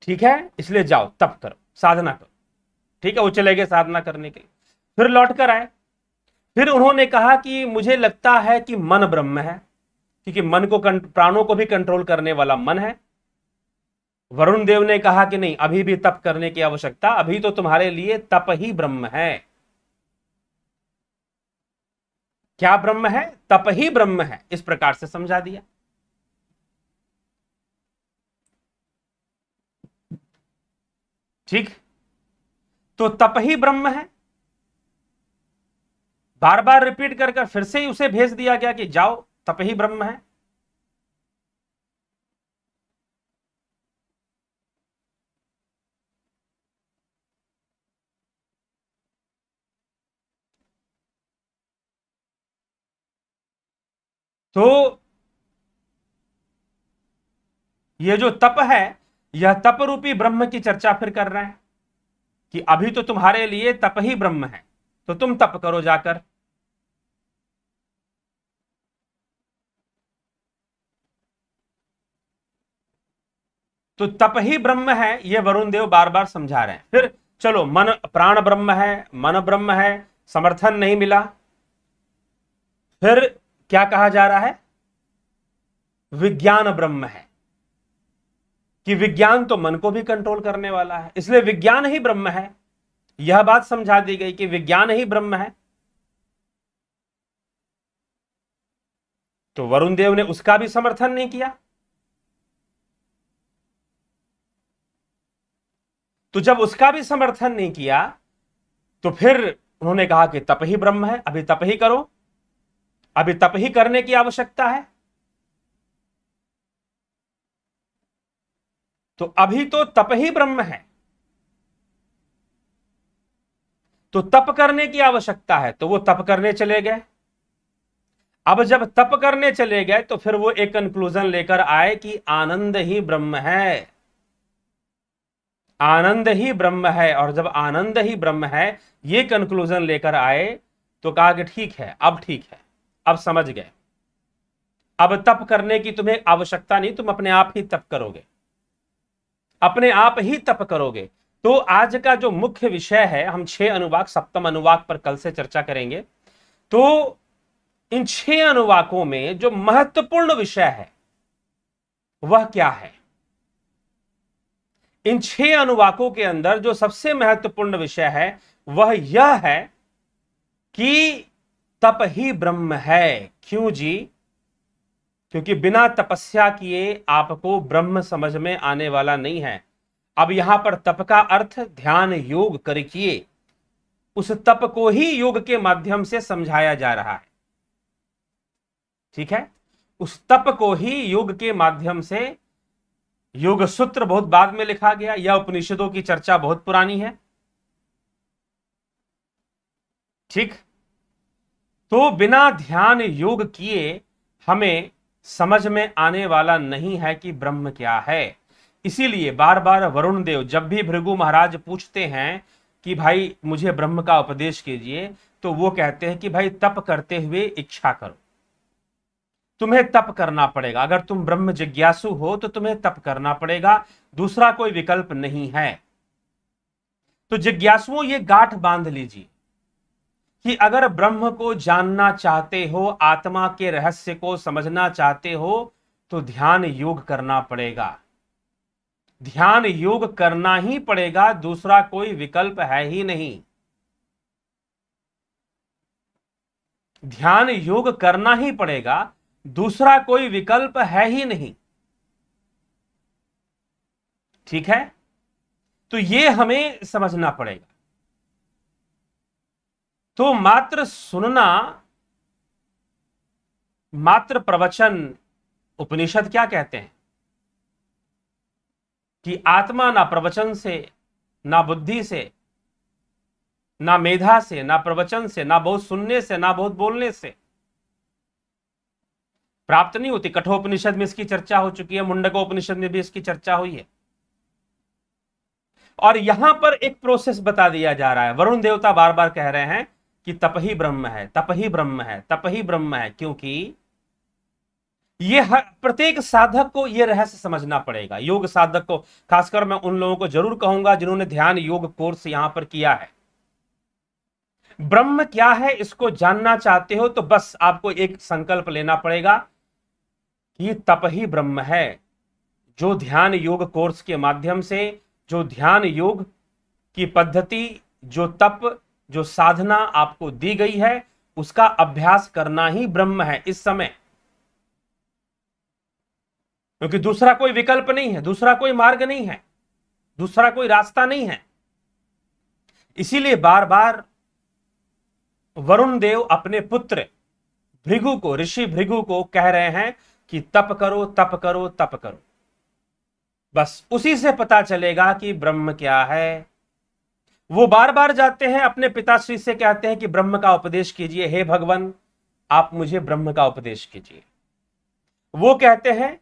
Speaker 1: ठीक है इसलिए जाओ तप करो साधना करो ठीक है वो चले गए साधना करने के लिए फिर लौट कर आए फिर उन्होंने कहा कि मुझे लगता है कि मन ब्रह्म है क्योंकि मन को प्राणों को भी कंट्रोल करने वाला मन है वरुण देव ने कहा कि नहीं अभी भी तप करने की आवश्यकता अभी तो तुम्हारे लिए तप ही ब्रह्म है क्या ब्रह्म है तप ही ब्रह्म है इस प्रकार से समझा दिया ठीक तो तप ही ब्रह्म है बार बार रिपीट कर फिर से ही उसे भेज दिया गया कि जाओ तप ही ब्रह्म है तो ये जो तप है यह तप रूपी ब्रह्म की चर्चा फिर कर रहे हैं कि अभी तो तुम्हारे लिए तप ही ब्रह्म है तो तुम तप करो जाकर तो तप ही ब्रह्म है ये वरुण देव बार बार समझा रहे हैं फिर चलो मन प्राण ब्रह्म है मन ब्रह्म है समर्थन नहीं मिला फिर क्या कहा जा रहा है विज्ञान ब्रह्म है कि विज्ञान तो मन को भी कंट्रोल करने वाला है इसलिए विज्ञान ही ब्रह्म है यह बात समझा दी गई कि विज्ञान ही ब्रह्म है तो वरुण देव ने उसका भी समर्थन नहीं किया तो जब उसका भी समर्थन नहीं किया तो फिर उन्होंने कहा कि तप ही ब्रह्म है अभी तप ही करो अभी तप ही करने की आवश्यकता है तो अभी तो तप ही ब्रह्म है तो तप करने की आवश्यकता है तो वो तप करने चले गए अब जब तप करने चले गए तो फिर वो एक कंक्लूजन लेकर आए कि आनंद ही ब्रह्म है आनंद ही ब्रह्म है और जब आनंद ही ब्रह्म है ये कंक्लूजन लेकर आए तो कहा कि ठीक है अब ठीक है अब समझ गए अब तप करने की तुम्हें आवश्यकता नहीं तुम अपने आप ही तप करोगे अपने आप ही तप करोगे तो आज का जो मुख्य विषय है हम छह अनुवाक सप्तम अनुवाक पर कल से चर्चा करेंगे तो इन छह अनुवाकों में जो महत्वपूर्ण विषय है वह क्या है इन छह अनुवाकों के अंदर जो सबसे महत्वपूर्ण विषय है वह यह है कि तप ही ब्रह्म है क्यों जी क्योंकि बिना तपस्या किए आपको ब्रह्म समझ में आने वाला नहीं है अब यहां पर तप का अर्थ ध्यान योग कर किए उस तप को ही योग के माध्यम से समझाया जा रहा है ठीक है उस तप को ही योग के माध्यम से योग सूत्र बहुत बाद में लिखा गया यह उपनिषदों की चर्चा बहुत पुरानी है ठीक तो बिना ध्यान योग किए हमें समझ में आने वाला नहीं है कि ब्रह्म क्या है इसीलिए बार बार वरुण देव जब भी भृगु महाराज पूछते हैं कि भाई मुझे ब्रह्म का उपदेश कीजिए तो वो कहते हैं कि भाई तप करते हुए इच्छा करो तुम्हें तप करना पड़ेगा अगर तुम ब्रह्म जिज्ञासु हो तो तुम्हें तप करना पड़ेगा दूसरा कोई विकल्प नहीं है तो जिज्ञासुओं ये गांठ बांध लीजिए कि अगर ब्रह्म को जानना चाहते हो आत्मा के रहस्य को समझना चाहते हो तो ध्यान योग करना पड़ेगा ध्यान योग करना ही पड़ेगा दूसरा कोई विकल्प है ही नहीं ध्यान योग करना ही पड़ेगा दूसरा कोई विकल्प है ही नहीं ठीक है तो ये हमें समझना पड़ेगा तो मात्र सुनना मात्र प्रवचन उपनिषद क्या कहते हैं कि आत्मा ना प्रवचन से ना बुद्धि से ना मेधा से ना प्रवचन से ना बहुत सुनने से ना बहुत बोलने से प्राप्त नहीं होती कठोपनिषद में इसकी चर्चा हो चुकी है मुंडकोपनिषद में भी इसकी चर्चा हुई है और यहां पर एक प्रोसेस बता दिया जा रहा है वरुण देवता बार बार कह रहे हैं कि तप ही ब्रह्म है तप ही ब्रह्म है तप ही ब्रह्म है क्योंकि ये प्रत्येक साधक को यह रहस्य समझना पड़ेगा योग साधक को खासकर मैं उन लोगों को जरूर कहूंगा जिन्होंने ध्यान योग कोर्स यहां पर किया है ब्रह्म क्या है इसको जानना चाहते हो तो बस आपको एक संकल्प लेना पड़ेगा कि तप ही ब्रह्म है जो ध्यान योग कोर्स के माध्यम से जो ध्यान योग की पद्धति जो तप जो साधना आपको दी गई है उसका अभ्यास करना ही ब्रह्म है इस समय क्योंकि दूसरा कोई विकल्प नहीं है दूसरा कोई मार्ग नहीं है दूसरा कोई रास्ता नहीं है इसीलिए बार बार वरुण देव अपने पुत्र भृगु को ऋषि भृगु को कह रहे हैं कि तप करो तप करो तप करो बस उसी से पता चलेगा कि ब्रह्म क्या है वो बार बार जाते हैं अपने पिताश्री से कहते हैं कि ब्रह्म का उपदेश कीजिए हे भगवान आप मुझे ब्रह्म का उपदेश कीजिए वो कहते हैं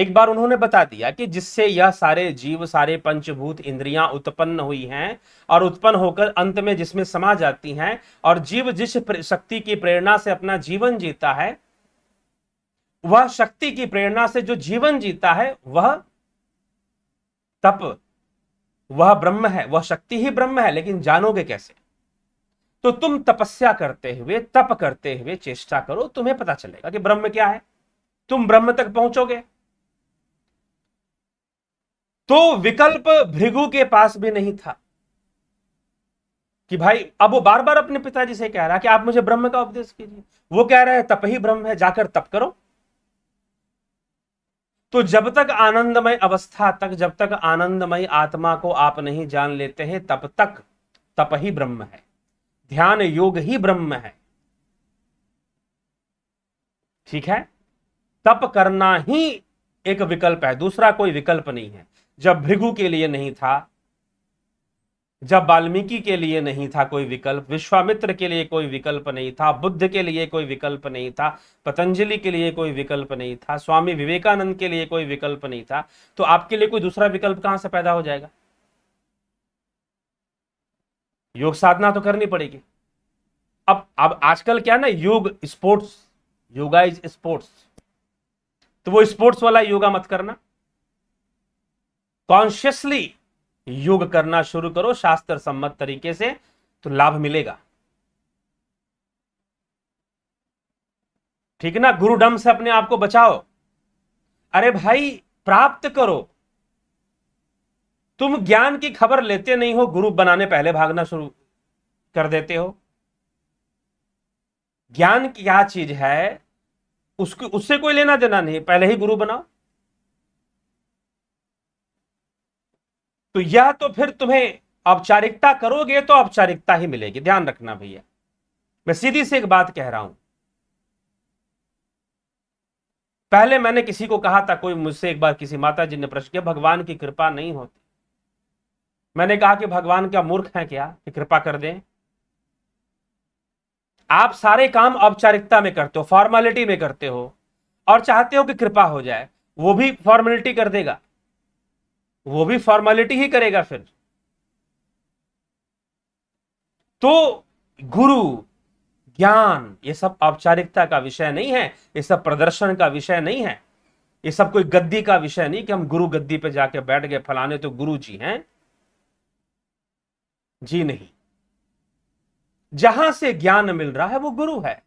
Speaker 1: एक बार उन्होंने बता दिया कि जिससे यह सारे जीव सारे पंचभूत इंद्रियां उत्पन्न हुई हैं और उत्पन्न होकर अंत में जिसमें समा जाती हैं और जीव जिस शक्ति की प्रेरणा से अपना जीवन जीता है वह शक्ति की प्रेरणा से जो जीवन जीता है वह तप वह ब्रह्म है वह शक्ति ही ब्रह्म है लेकिन जानोगे कैसे तो तुम तपस्या करते हुए तप करते हुए चेष्टा करो तुम्हें पता चलेगा कि ब्रह्म क्या है तुम ब्रह्म तक पहुंचोगे तो विकल्प भृगु के पास भी नहीं था कि भाई अब वो बार बार अपने पिताजी से कह रहा है कि आप मुझे ब्रह्म का उपदेश कीजिए वो कह रहे हैं तप ही ब्रह्म है जाकर तप करो तो जब तक आनंदमय अवस्था तक जब तक आनंदमय आत्मा को आप नहीं जान लेते हैं तब तक तप ही ब्रह्म है ध्यान योग ही ब्रह्म है ठीक है तप करना ही एक विकल्प है दूसरा कोई विकल्प नहीं है जब भृगु के लिए नहीं था जब वाल्मीकि के लिए नहीं था कोई विकल्प विश्वामित्र के लिए कोई विकल्प नहीं था बुद्ध के लिए कोई विकल्प नहीं था पतंजलि के लिए कोई विकल्प नहीं था स्वामी विवेकानंद के लिए कोई विकल्प नहीं था तो आपके लिए कोई दूसरा विकल्प कहां से पैदा हो जाएगा योग साधना तो करनी पड़ेगी अब अब आजकल क्या ना योग स्पोर्ट्स योगा इज स्पोर्ट्स तो वो स्पोर्ट्स वाला योगा मत करना कॉन्शियसली योग करना शुरू करो शास्त्र सम्मत तरीके से तो लाभ मिलेगा ठीक ना गुरु डम से अपने आप को बचाओ अरे भाई प्राप्त करो तुम ज्ञान की खबर लेते नहीं हो गुरु बनाने पहले भागना शुरू कर देते हो ज्ञान क्या चीज है उसकी उससे कोई लेना देना नहीं पहले ही गुरु बनाओ तो या तो फिर तुम्हें औपचारिकता करोगे तो औपचारिकता ही मिलेगी ध्यान रखना भैया मैं सीधी से एक बात कह रहा हूं पहले मैंने किसी को कहा था कोई मुझसे एक बार किसी माता जी ने प्रश्न किया भगवान की कृपा नहीं होती मैंने कहा कि भगवान क्या मूर्ख है क्या कि कृपा कर दें आप सारे काम औपचारिकता में करते हो फॉर्मेलिटी में करते हो और चाहते हो कि कृपा हो जाए वो भी फॉर्मेलिटी कर देगा वो भी फॉर्मेलिटी ही करेगा फिर तो गुरु ज्ञान ये सब औपचारिकता का विषय नहीं है ये सब प्रदर्शन का विषय नहीं है ये सब कोई गद्दी का विषय नहीं कि हम गुरु गद्दी पे जाके बैठ गए फलाने तो गुरु जी हैं जी नहीं जहां से ज्ञान मिल रहा है वो गुरु है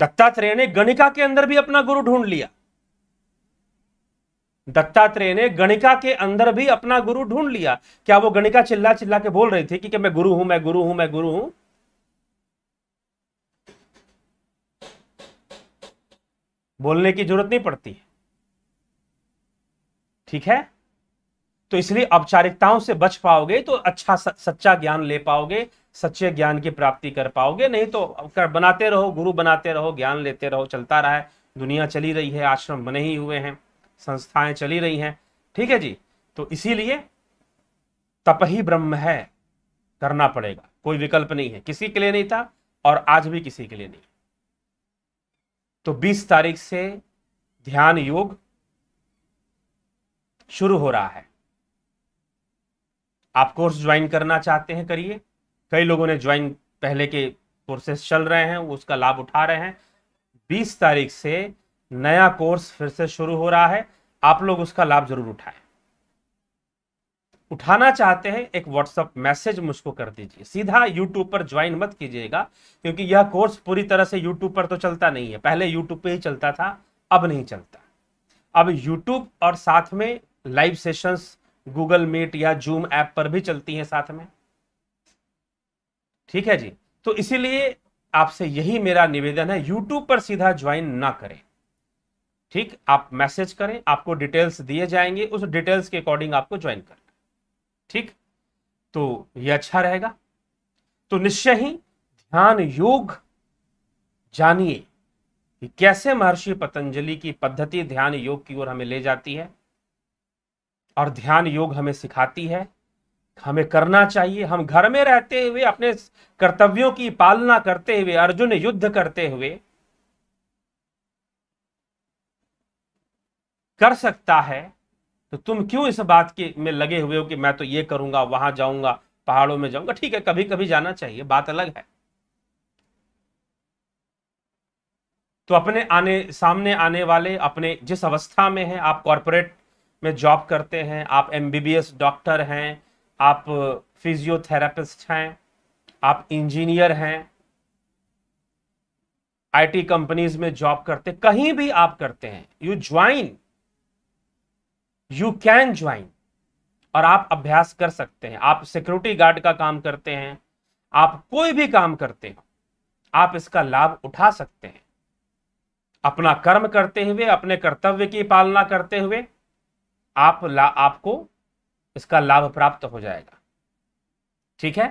Speaker 1: दत्तात्रेय ने गणिका के अंदर भी अपना गुरु ढूंढ लिया दत्तात्रेय ने गणिका के अंदर भी अपना गुरु ढूंढ लिया क्या वो गणिका चिल्ला चिल्ला के बोल रही थी कि, कि मैं गुरु हूं मैं गुरु हूं मैं गुरु हूं बोलने की जरूरत नहीं पड़ती ठीक है तो इसलिए औपचारिकताओं से बच पाओगे तो अच्छा सच्चा ज्ञान ले पाओगे सच्चे ज्ञान की प्राप्ति कर पाओगे नहीं तो कर बनाते रहो गुरु बनाते रहो ज्ञान लेते रहो चलता रहा है दुनिया चली रही है आश्रम बने ही हुए हैं संस्थाएं चली रही हैं ठीक है जी तो इसीलिए तप ही ब्रह्म है करना पड़ेगा कोई विकल्प नहीं है किसी के लिए नहीं था और आज भी किसी के लिए नहीं तो 20 तारीख से ध्यान योग शुरू हो रहा है आप कोर्स ज्वाइन करना चाहते हैं करिए कई लोगों ने ज्वाइन पहले के कोर्सेस चल रहे हैं उसका लाभ उठा रहे हैं 20 तारीख से नया कोर्स फिर से शुरू हो रहा है आप लोग उसका लाभ जरूर उठाएं उठाना चाहते हैं एक व्हाट्सअप मैसेज मुझको कर दीजिए सीधा यूट्यूब पर ज्वाइन मत कीजिएगा क्योंकि यह कोर्स पूरी तरह से यूट्यूब पर तो चलता नहीं है पहले यूट्यूब पे ही चलता था अब नहीं चलता अब यूट्यूब और साथ में लाइव सेशंस गूगल मीट या जूम ऐप पर भी चलती हैं साथ में ठीक है जी तो इसीलिए आपसे यही मेरा निवेदन है यूट्यूब पर सीधा ज्वाइन ना करें ठीक आप मैसेज करें आपको डिटेल्स दिए जाएंगे उस डिटेल्स के अकॉर्डिंग आपको ज्वाइन करना ठीक तो ये अच्छा रहेगा तो निश्चय ही ध्यान योग जानिए कि कैसे महर्षि पतंजलि की पद्धति ध्यान योग की ओर हमें ले जाती है और ध्यान योग हमें सिखाती है हमें करना चाहिए हम घर में रहते हुए अपने कर्तव्यों की पालना करते हुए अर्जुन युद्ध करते हुए कर सकता है तो तुम क्यों इस बात के में लगे हुए हो कि मैं तो ये करूंगा वहां जाऊंगा पहाड़ों में जाऊंगा ठीक है कभी कभी जाना चाहिए बात अलग है तो अपने आने सामने आने वाले अपने जिस अवस्था में हैं आप कॉरपोरेट में जॉब करते हैं आप एमबीबीएस डॉक्टर हैं आप फिजियोथेरापिस्ट हैं आप इंजीनियर हैं आईटी कंपनीज में जॉब करते कहीं भी आप करते हैं you join you can join और आप अभ्यास कर सकते हैं आप सिक्योरिटी गार्ड का काम करते हैं आप कोई भी काम करते हो आप इसका लाभ उठा सकते हैं अपना कर्म करते हुए अपने कर्तव्य की पालना करते हुए आप ला, आपको इसका लाभ प्राप्त हो जाएगा ठीक है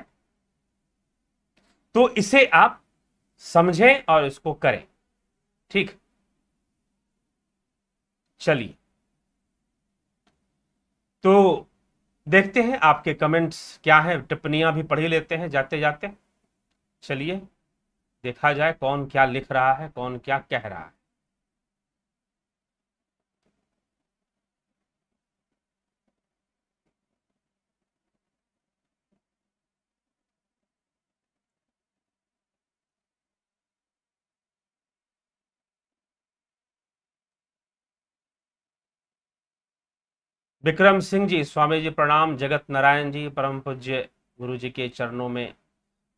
Speaker 1: तो इसे आप समझें और इसको करें ठीक चलिए तो देखते हैं आपके कमेंट्स क्या है टिप्पणियां भी पढ़ ही लेते हैं जाते जाते चलिए देखा जाए कौन क्या लिख रहा है कौन क्या कह रहा है विक्रम सिंह जी स्वामी जी प्रणाम जगत नारायण जी परम पूज्य गुरु जी के चरणों में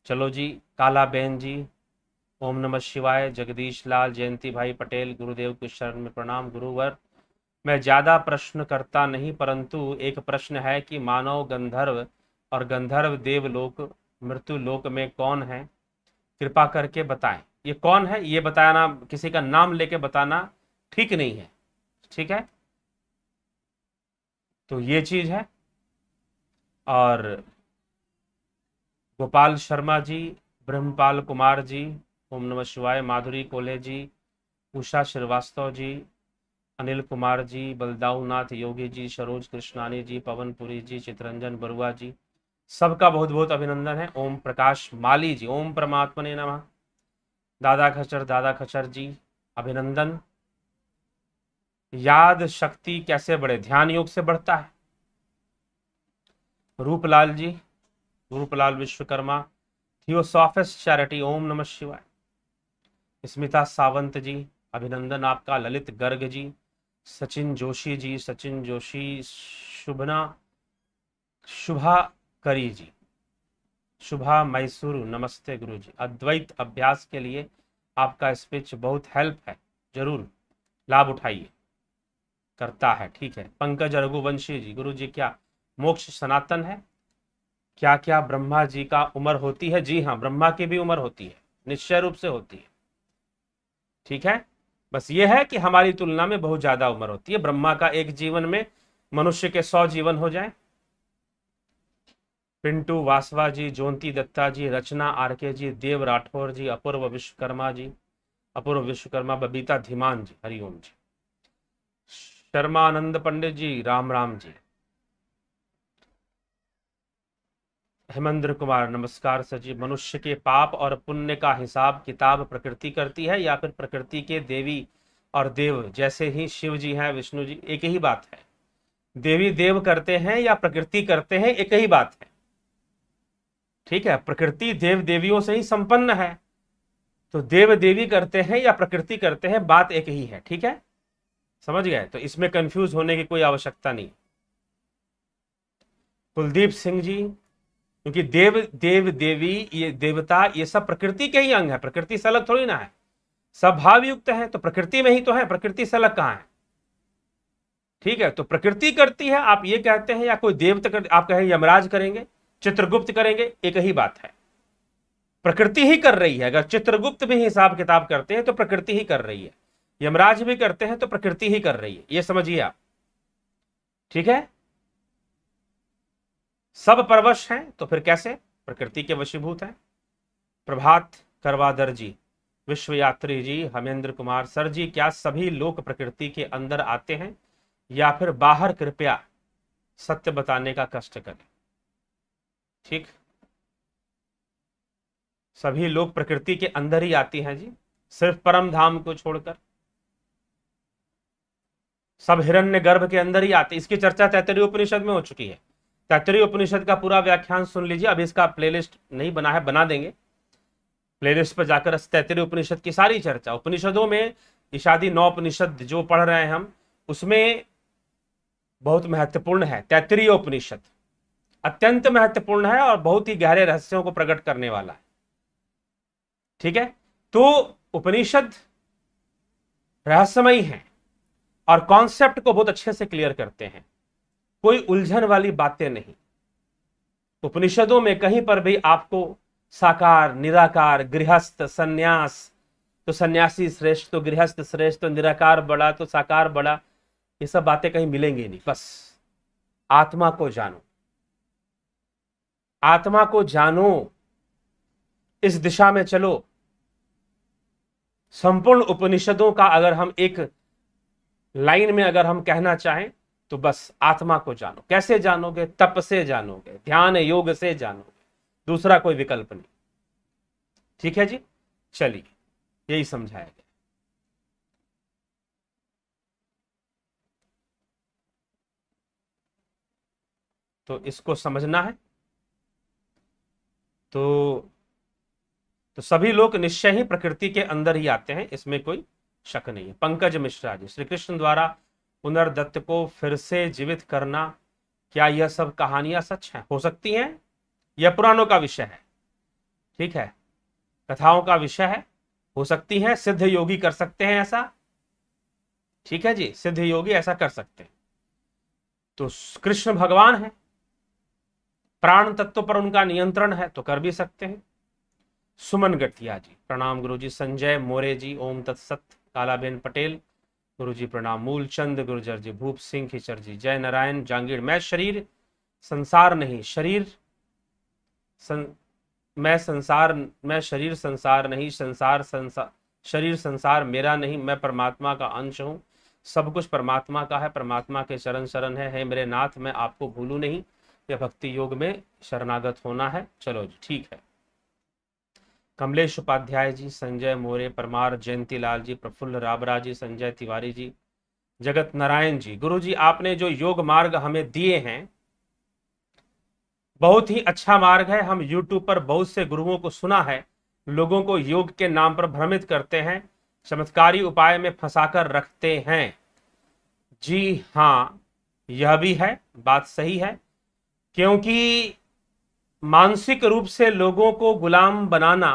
Speaker 1: चलो जी काला बहन जी ओम नमः शिवाय जगदीश लाल जयंती भाई पटेल गुरुदेव के शरण में प्रणाम गुरुवर मैं ज़्यादा प्रश्न करता नहीं परंतु एक प्रश्न है कि मानव गंधर्व और गंधर्व देवलोक मृत्यु लोक में कौन है कृपा करके बताएं ये कौन है ये बताना किसी का नाम लेके बताना ठीक नहीं है ठीक है तो ये चीज़ है और गोपाल शर्मा जी ब्रह्मपाल कुमार जी ओम नमः शिवाय माधुरी कोले जी उषा श्रीवास्तव जी अनिल कुमार जी बलदाऊ नाथ योगी जी सरोज कृष्णानी जी पवन पुरी जी चितरंजन बरुआ जी सबका बहुत बहुत अभिनंदन है ओम प्रकाश माली जी ओम परमात्मा ने नमा दादा खचर दादा खचर जी अभिनंदन याद शक्ति कैसे बढ़े ध्यान योग से बढ़ता है रूपलाल जी रूपलाल विश्वकर्मा थियोसॉफिस चैरिटी ओम नमः शिवाय स्मिता सावंत जी अभिनंदन आपका ललित गर्ग जी सचिन जोशी जी सचिन जोशी शुभना शुभा करी जी शुभा मैसूर नमस्ते गुरु जी अद्वैत अभ्यास के लिए आपका स्पीच बहुत हेल्प है जरूर लाभ उठाइए करता है ठीक है पंकज रघुवंशी जी गुरु जी क्या मोक्ष सनातन है क्या क्या ब्रह्मा जी का उम्र होती है जी हाँ ब्रह्मा की भी उम्र होती है निश्चय रूप से होती है ठीक है बस ये है कि हमारी तुलना में बहुत ज्यादा उम्र होती है ब्रह्मा का एक जीवन में मनुष्य के सौ जीवन हो जाए पिंटू वासवा जी जोंती दत्ता जी रचना आर के जी देव राठौर जी अपूर्व विश्वकर्मा जी अपूर्व विश्वकर्मा बबीता धीमान जी हरिओम जी शर्मानंद पंडित जी राम राम जी हेमंद्र कुमार नमस्कार सर जी मनुष्य के पाप और पुण्य का हिसाब किताब प्रकृति करती है या फिर प्रकृति के देवी और देव जैसे ही शिव जी हैं विष्णु जी एक ही बात है देवी देव करते हैं या प्रकृति करते हैं एक ही बात है ठीक है प्रकृति देव देवियों से ही संपन्न है तो देव देवी करते हैं या प्रकृति करते हैं बात एक ही है ठीक है समझ गए तो इसमें कंफ्यूज होने की कोई आवश्यकता नहीं कुलदीप सिंह जी क्योंकि देव देव देवी ये देवता ये सब प्रकृति के ही अंग है प्रकृति से अलग थोड़ी ना है सब भाव युक्त है तो प्रकृति में ही तो है प्रकृति से अलग कहां है ठीक है तो प्रकृति करती है आप ये कहते हैं या कोई देवता कर आप कहें यमराज करेंगे चित्रगुप्त करेंगे एक ही बात है प्रकृति ही कर रही है अगर चित्रगुप्त भी हिसाब किताब करते हैं तो प्रकृति ही कर रही है यमराज भी करते हैं तो प्रकृति ही कर रही है ये समझिए आप ठीक है सब परवश हैं तो फिर कैसे प्रकृति के वशीभूत हैं प्रभात करवादर जी विश्व यात्री जी हमेंद्र कुमार सर जी क्या सभी लोग प्रकृति के अंदर आते हैं या फिर बाहर कृपया सत्य बताने का कष्ट करें ठीक सभी लोग प्रकृति के अंदर ही आती हैं जी सिर्फ परम धाम को छोड़कर सब हिरण्य गर्भ के अंदर ही आते इसकी चर्चा तैतरीय उपनिषद में हो चुकी है तैतरीय उपनिषद का पूरा व्याख्यान सुन लीजिए अभी इसका प्लेलिस्ट नहीं बना है बना देंगे प्लेलिस्ट पर जाकर तैतरीय उपनिषद की सारी चर्चा उपनिषदों में ईशादी नौ उपनिषद जो पढ़ रहे हैं हम उसमें बहुत महत्वपूर्ण है तैतरीय उपनिषद अत्यंत महत्वपूर्ण है और बहुत ही गहरे रहस्यों को प्रकट करने वाला है ठीक है तो उपनिषद रहस्यमयी है और कॉन्सेप्ट को बहुत अच्छे से क्लियर करते हैं कोई उलझन वाली बातें नहीं उपनिषदों में कहीं पर भी आपको साकार निराकार गृहस्थ सन्यास तो सन्यासी श्रेष्ठ तो गृहस्थ श्रेष्ठ तो निराकार बड़ा तो साकार बड़ा ये सब बातें कहीं मिलेंगी नहीं बस आत्मा को जानो आत्मा को जानो इस दिशा में चलो संपूर्ण उपनिषदों का अगर हम एक लाइन में अगर हम कहना चाहें तो बस आत्मा को जानो कैसे जानोगे तप से जानोगे ध्यान योग से जानोगे दूसरा कोई विकल्प नहीं ठीक है जी चलिए यही समझाया गया तो इसको समझना है तो तो सभी लोग निश्चय ही प्रकृति के अंदर ही आते हैं इसमें कोई शक नहीं है पंकज मिश्रा जी श्री कृष्ण द्वारा पुनर्दत्त को फिर से जीवित करना क्या यह सब कहानियां सच हैं हो सकती हैं यह पुराणों का विषय है ठीक है कथाओं का विषय है हो सकती है सिद्ध योगी कर सकते हैं ऐसा ठीक है जी सिद्ध योगी ऐसा कर सकते हैं तो कृष्ण भगवान है प्राण तत्व पर उनका नियंत्रण है तो कर भी सकते हैं सुमन गठिया जी प्रणाम गुरु जी संजय मोरे जी ओम तत्सत कालाबेन पटेल गुरुजी प्रणाम मूलचंद गुरुजर जी भूप सिंह खिचर जी जय नारायण जांगीर मैं शरीर संसार नहीं शरीर सं, मैं संसार मैं शरीर संसार नहीं संसार संसार शरीर संसार मेरा नहीं मैं परमात्मा का अंश हूँ सब कुछ परमात्मा का है परमात्मा के चरण शरण है हे मेरे नाथ मैं आपको भूलू नहीं यह भक्ति योग में शरणागत होना है चलो जी ठीक है कमलेश उपाध्याय जी संजय मोरे परमार जयंती लाल जी प्रफुल्ल राबरा जी संजय तिवारी जी जगत नारायण जी गुरु जी आपने जो योग मार्ग हमें दिए हैं बहुत ही अच्छा मार्ग है हम YouTube पर बहुत से गुरुओं को सुना है लोगों को योग के नाम पर भ्रमित करते हैं चमत्कारी उपाय में फंसाकर रखते हैं जी हाँ यह भी है बात सही है क्योंकि मानसिक रूप से लोगों को गुलाम बनाना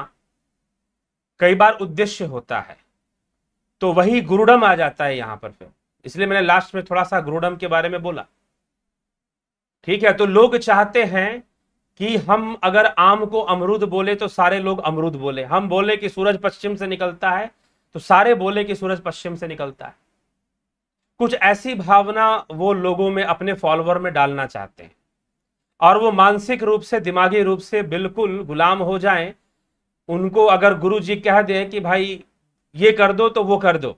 Speaker 1: कई बार उद्देश्य होता है तो वही गुरुडम आ जाता है यहां पर फिर इसलिए मैंने लास्ट में थोड़ा सा गुरुडम के बारे में बोला ठीक है तो लोग चाहते हैं कि हम अगर आम को अमरूद बोले तो सारे लोग अमरूद बोले हम बोले कि सूरज पश्चिम से निकलता है तो सारे बोले कि सूरज पश्चिम से निकलता है कुछ ऐसी भावना वो लोगों में अपने फॉलोअर में डालना चाहते हैं और वो मानसिक रूप से दिमागी रूप से बिल्कुल गुलाम हो जाएं उनको अगर गुरु जी कह दें कि भाई ये कर दो तो वो कर दो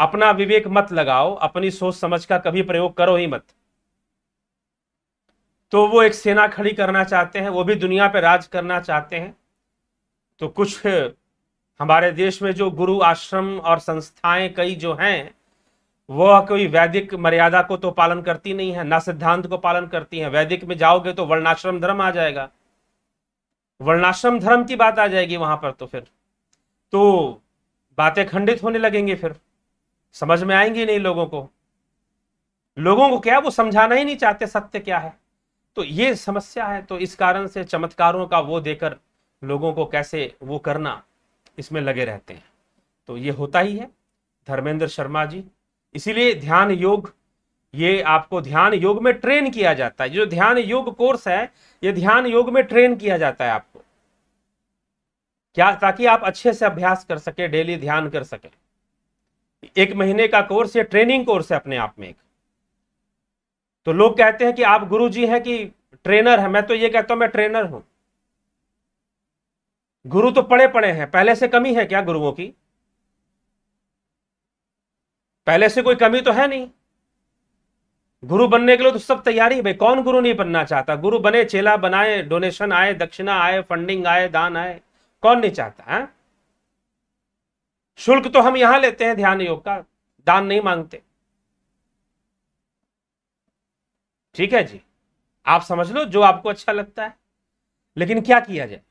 Speaker 1: अपना विवेक मत लगाओ अपनी सोच समझ का कभी प्रयोग करो ही मत तो वो एक सेना खड़ी करना चाहते हैं वो भी दुनिया पे राज करना चाहते हैं तो कुछ हमारे देश में जो गुरु आश्रम और संस्थाएं कई जो हैं वह कोई वैदिक मर्यादा को तो पालन करती नहीं है ना सिद्धांत को पालन करती है वैदिक में जाओगे तो वर्णाश्रम धर्म आ जाएगा वर्णाश्रम धर्म की बात आ जाएगी वहां पर तो फिर तो बातें खंडित होने लगेंगी फिर समझ में आएंगी नहीं लोगों को लोगों को क्या वो समझाना ही नहीं चाहते सत्य क्या है तो ये समस्या है तो इस कारण से चमत्कारों का वो देकर लोगों को कैसे वो करना इसमें लगे रहते हैं तो ये होता ही है धर्मेंद्र शर्मा जी इसीलिए ध्यान योग ये आपको ध्यान योग में ट्रेन किया जाता है जो ध्यान योग कोर्स है ये ध्यान योग में ट्रेन किया जाता है आपको क्या ताकि आप अच्छे से अभ्यास कर सके डेली ध्यान कर सके एक महीने का कोर्स ये ट्रेनिंग कोर्स है अपने आप में एक तो लोग कहते हैं कि आप गुरु जी हैं कि ट्रेनर है मैं तो ये कहता हूं मैं ट्रेनर हूं गुरु तो पड़े पड़े हैं पहले से कमी है क्या गुरुओं की पहले से कोई कमी तो है नहीं गुरु बनने के लिए तो सब तैयारी है भाई कौन गुरु नहीं बनना चाहता गुरु बने चेला बनाए डोनेशन आए दक्षिणा आए फंडिंग आए दान आए कौन नहीं चाहता है हाँ? शुल्क तो हम यहां लेते हैं ध्यान योग का दान नहीं मांगते ठीक है जी आप समझ लो जो आपको अच्छा लगता है लेकिन क्या किया जाए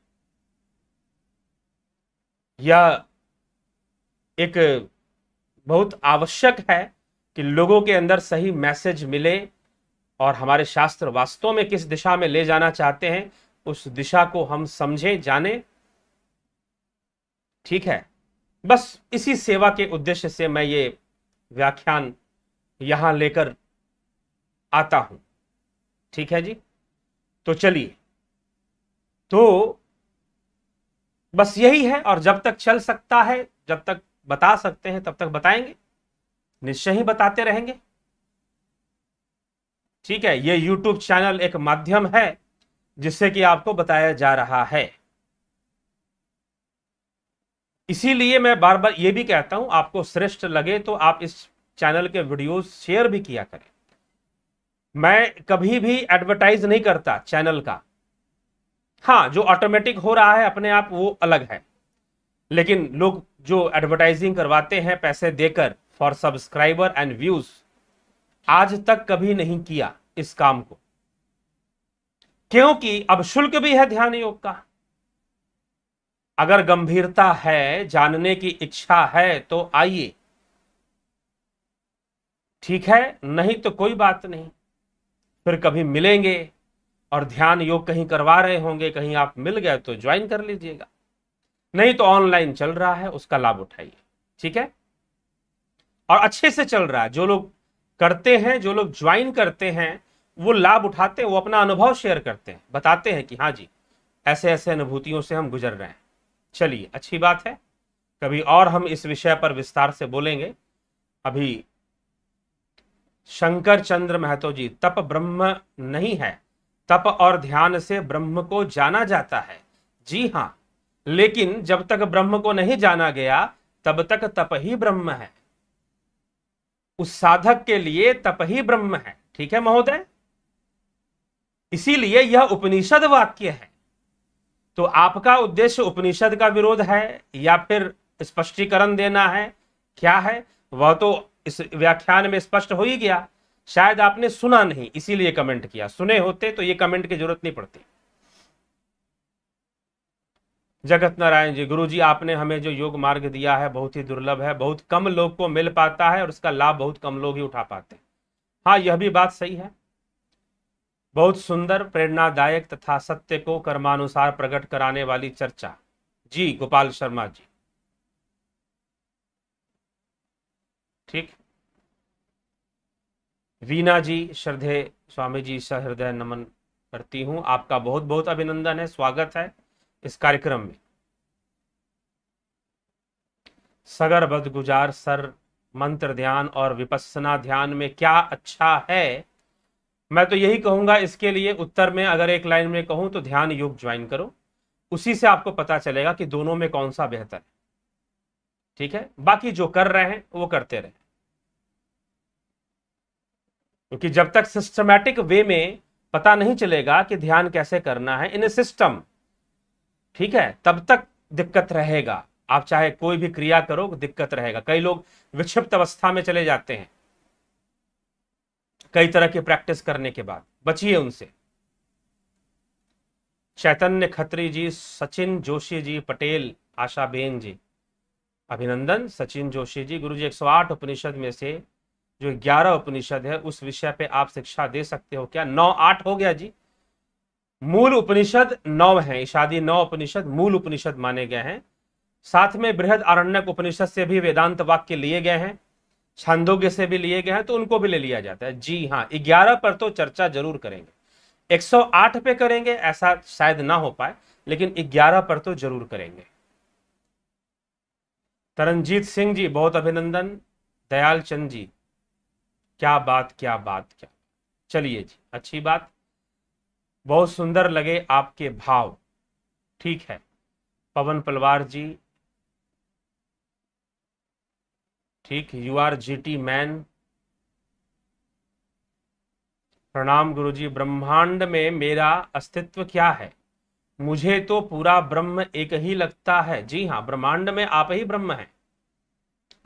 Speaker 1: यह एक बहुत आवश्यक है कि लोगों के अंदर सही मैसेज मिले और हमारे शास्त्र वास्तव में किस दिशा में ले जाना चाहते हैं उस दिशा को हम समझें जाने ठीक है बस इसी सेवा के उद्देश्य से मैं ये व्याख्यान यहां लेकर आता हूं ठीक है जी तो चलिए तो बस यही है और जब तक चल सकता है जब तक बता सकते हैं तब तक बताएंगे निश्चय ही बताते रहेंगे ठीक है ये YouTube चैनल एक माध्यम है जिससे कि आपको बताया जा रहा है इसीलिए मैं बार बार ये भी कहता हूं आपको श्रेष्ठ लगे तो आप इस चैनल के वीडियोस शेयर भी किया करें मैं कभी भी एडवर्टाइज नहीं करता चैनल का हाँ जो ऑटोमेटिक हो रहा है अपने आप वो अलग है लेकिन लोग जो एडवर्टाइजिंग करवाते हैं पैसे देकर फॉर सब्सक्राइबर एंड व्यूज आज तक कभी नहीं किया इस काम को क्योंकि अब शुल्क भी है ध्यान योग का अगर गंभीरता है जानने की इच्छा है तो आइए ठीक है नहीं तो कोई बात नहीं फिर कभी मिलेंगे और ध्यान योग कहीं करवा रहे होंगे कहीं आप मिल गए तो ज्वाइन कर लीजिएगा नहीं तो ऑनलाइन चल रहा है उसका लाभ उठाइए ठीक है और अच्छे से चल रहा है जो लोग करते हैं जो लोग ज्वाइन करते हैं वो लाभ उठाते हैं वो अपना अनुभव शेयर करते हैं बताते हैं कि हाँ जी ऐसे ऐसे अनुभूतियों से हम गुजर रहे हैं चलिए अच्छी बात है कभी और हम इस विषय पर विस्तार से बोलेंगे अभी शंकर चंद्र महतो जी तप ब्रह्म नहीं है तप और ध्यान से ब्रह्म को जाना जाता है जी हाँ लेकिन जब तक ब्रह्म को नहीं जाना गया तब तक तप ही ब्रह्म है उस साधक के लिए तप ही ब्रह्म है ठीक है महोदय इसीलिए यह उपनिषद वाक्य है तो आपका उद्देश्य उपनिषद का विरोध है या फिर स्पष्टीकरण देना है क्या है वह तो इस व्याख्यान में स्पष्ट हो ही गया शायद आपने सुना नहीं इसीलिए कमेंट किया सुने होते तो ये कमेंट की जरूरत नहीं पड़ती जगत नारायण जी गुरु जी आपने हमें जो योग मार्ग दिया है बहुत ही दुर्लभ है बहुत कम लोग को मिल पाता है और उसका लाभ बहुत कम लोग ही उठा पाते हैं हाँ यह भी बात सही है बहुत सुंदर प्रेरणादायक तथा सत्य को कर्मानुसार प्रकट कराने वाली चर्चा जी गोपाल शर्मा जी ठीक वीना जी श्रद्धे स्वामी जी सहृदय नमन करती हूँ आपका बहुत बहुत अभिनंदन है स्वागत है इस कार्यक्रम में सगर बदगुजार सर मंत्र ध्यान और विपस्सना ध्यान में क्या अच्छा है मैं तो यही कहूंगा इसके लिए उत्तर में अगर एक लाइन में कहूं तो ध्यान योग ज्वाइन करो उसी से आपको पता चलेगा कि दोनों में कौन सा बेहतर है ठीक है बाकी जो कर रहे हैं वो करते रहे क्योंकि जब तक सिस्टमैटिक वे में पता नहीं चलेगा कि ध्यान कैसे करना है इन सिस्टम ठीक है तब तक दिक्कत रहेगा आप चाहे कोई भी क्रिया करो दिक्कत रहेगा कई लोग विक्षिप्त अवस्था में चले जाते हैं कई तरह की प्रैक्टिस करने के बाद बचिए उनसे चैतन्य खत्री जी सचिन जोशी जी पटेल आशा बेन जी अभिनंदन सचिन जोशी जी गुरु जी एक उपनिषद में से जो 11 उपनिषद है उस विषय पे आप शिक्षा दे सकते हो क्या नौ आठ हो गया जी मूल उपनिषद नौ हैं शादी नौ उपनिषद मूल उपनिषद माने गए हैं साथ में बृहद आरण्यक उपनिषद से भी वेदांत वाक्य लिए गए हैं छांदोग्य से भी लिए गए हैं तो उनको भी ले लिया जाता है जी हाँ ग्यारह पर तो चर्चा जरूर करेंगे 108 पे करेंगे ऐसा शायद ना हो पाए लेकिन 11 पर तो जरूर करेंगे तरनजीत सिंह जी बहुत अभिनंदन दयाल चंद जी क्या बात क्या बात क्या चलिए जी अच्छी बात बहुत सुंदर लगे आपके भाव ठीक है पवन पलवार जी ठीक यू आर जी टी मैन प्रणाम गुरुजी ब्रह्मांड में मेरा अस्तित्व क्या है मुझे तो पूरा ब्रह्म एक ही लगता है जी हाँ ब्रह्मांड में आप ही ब्रह्म हैं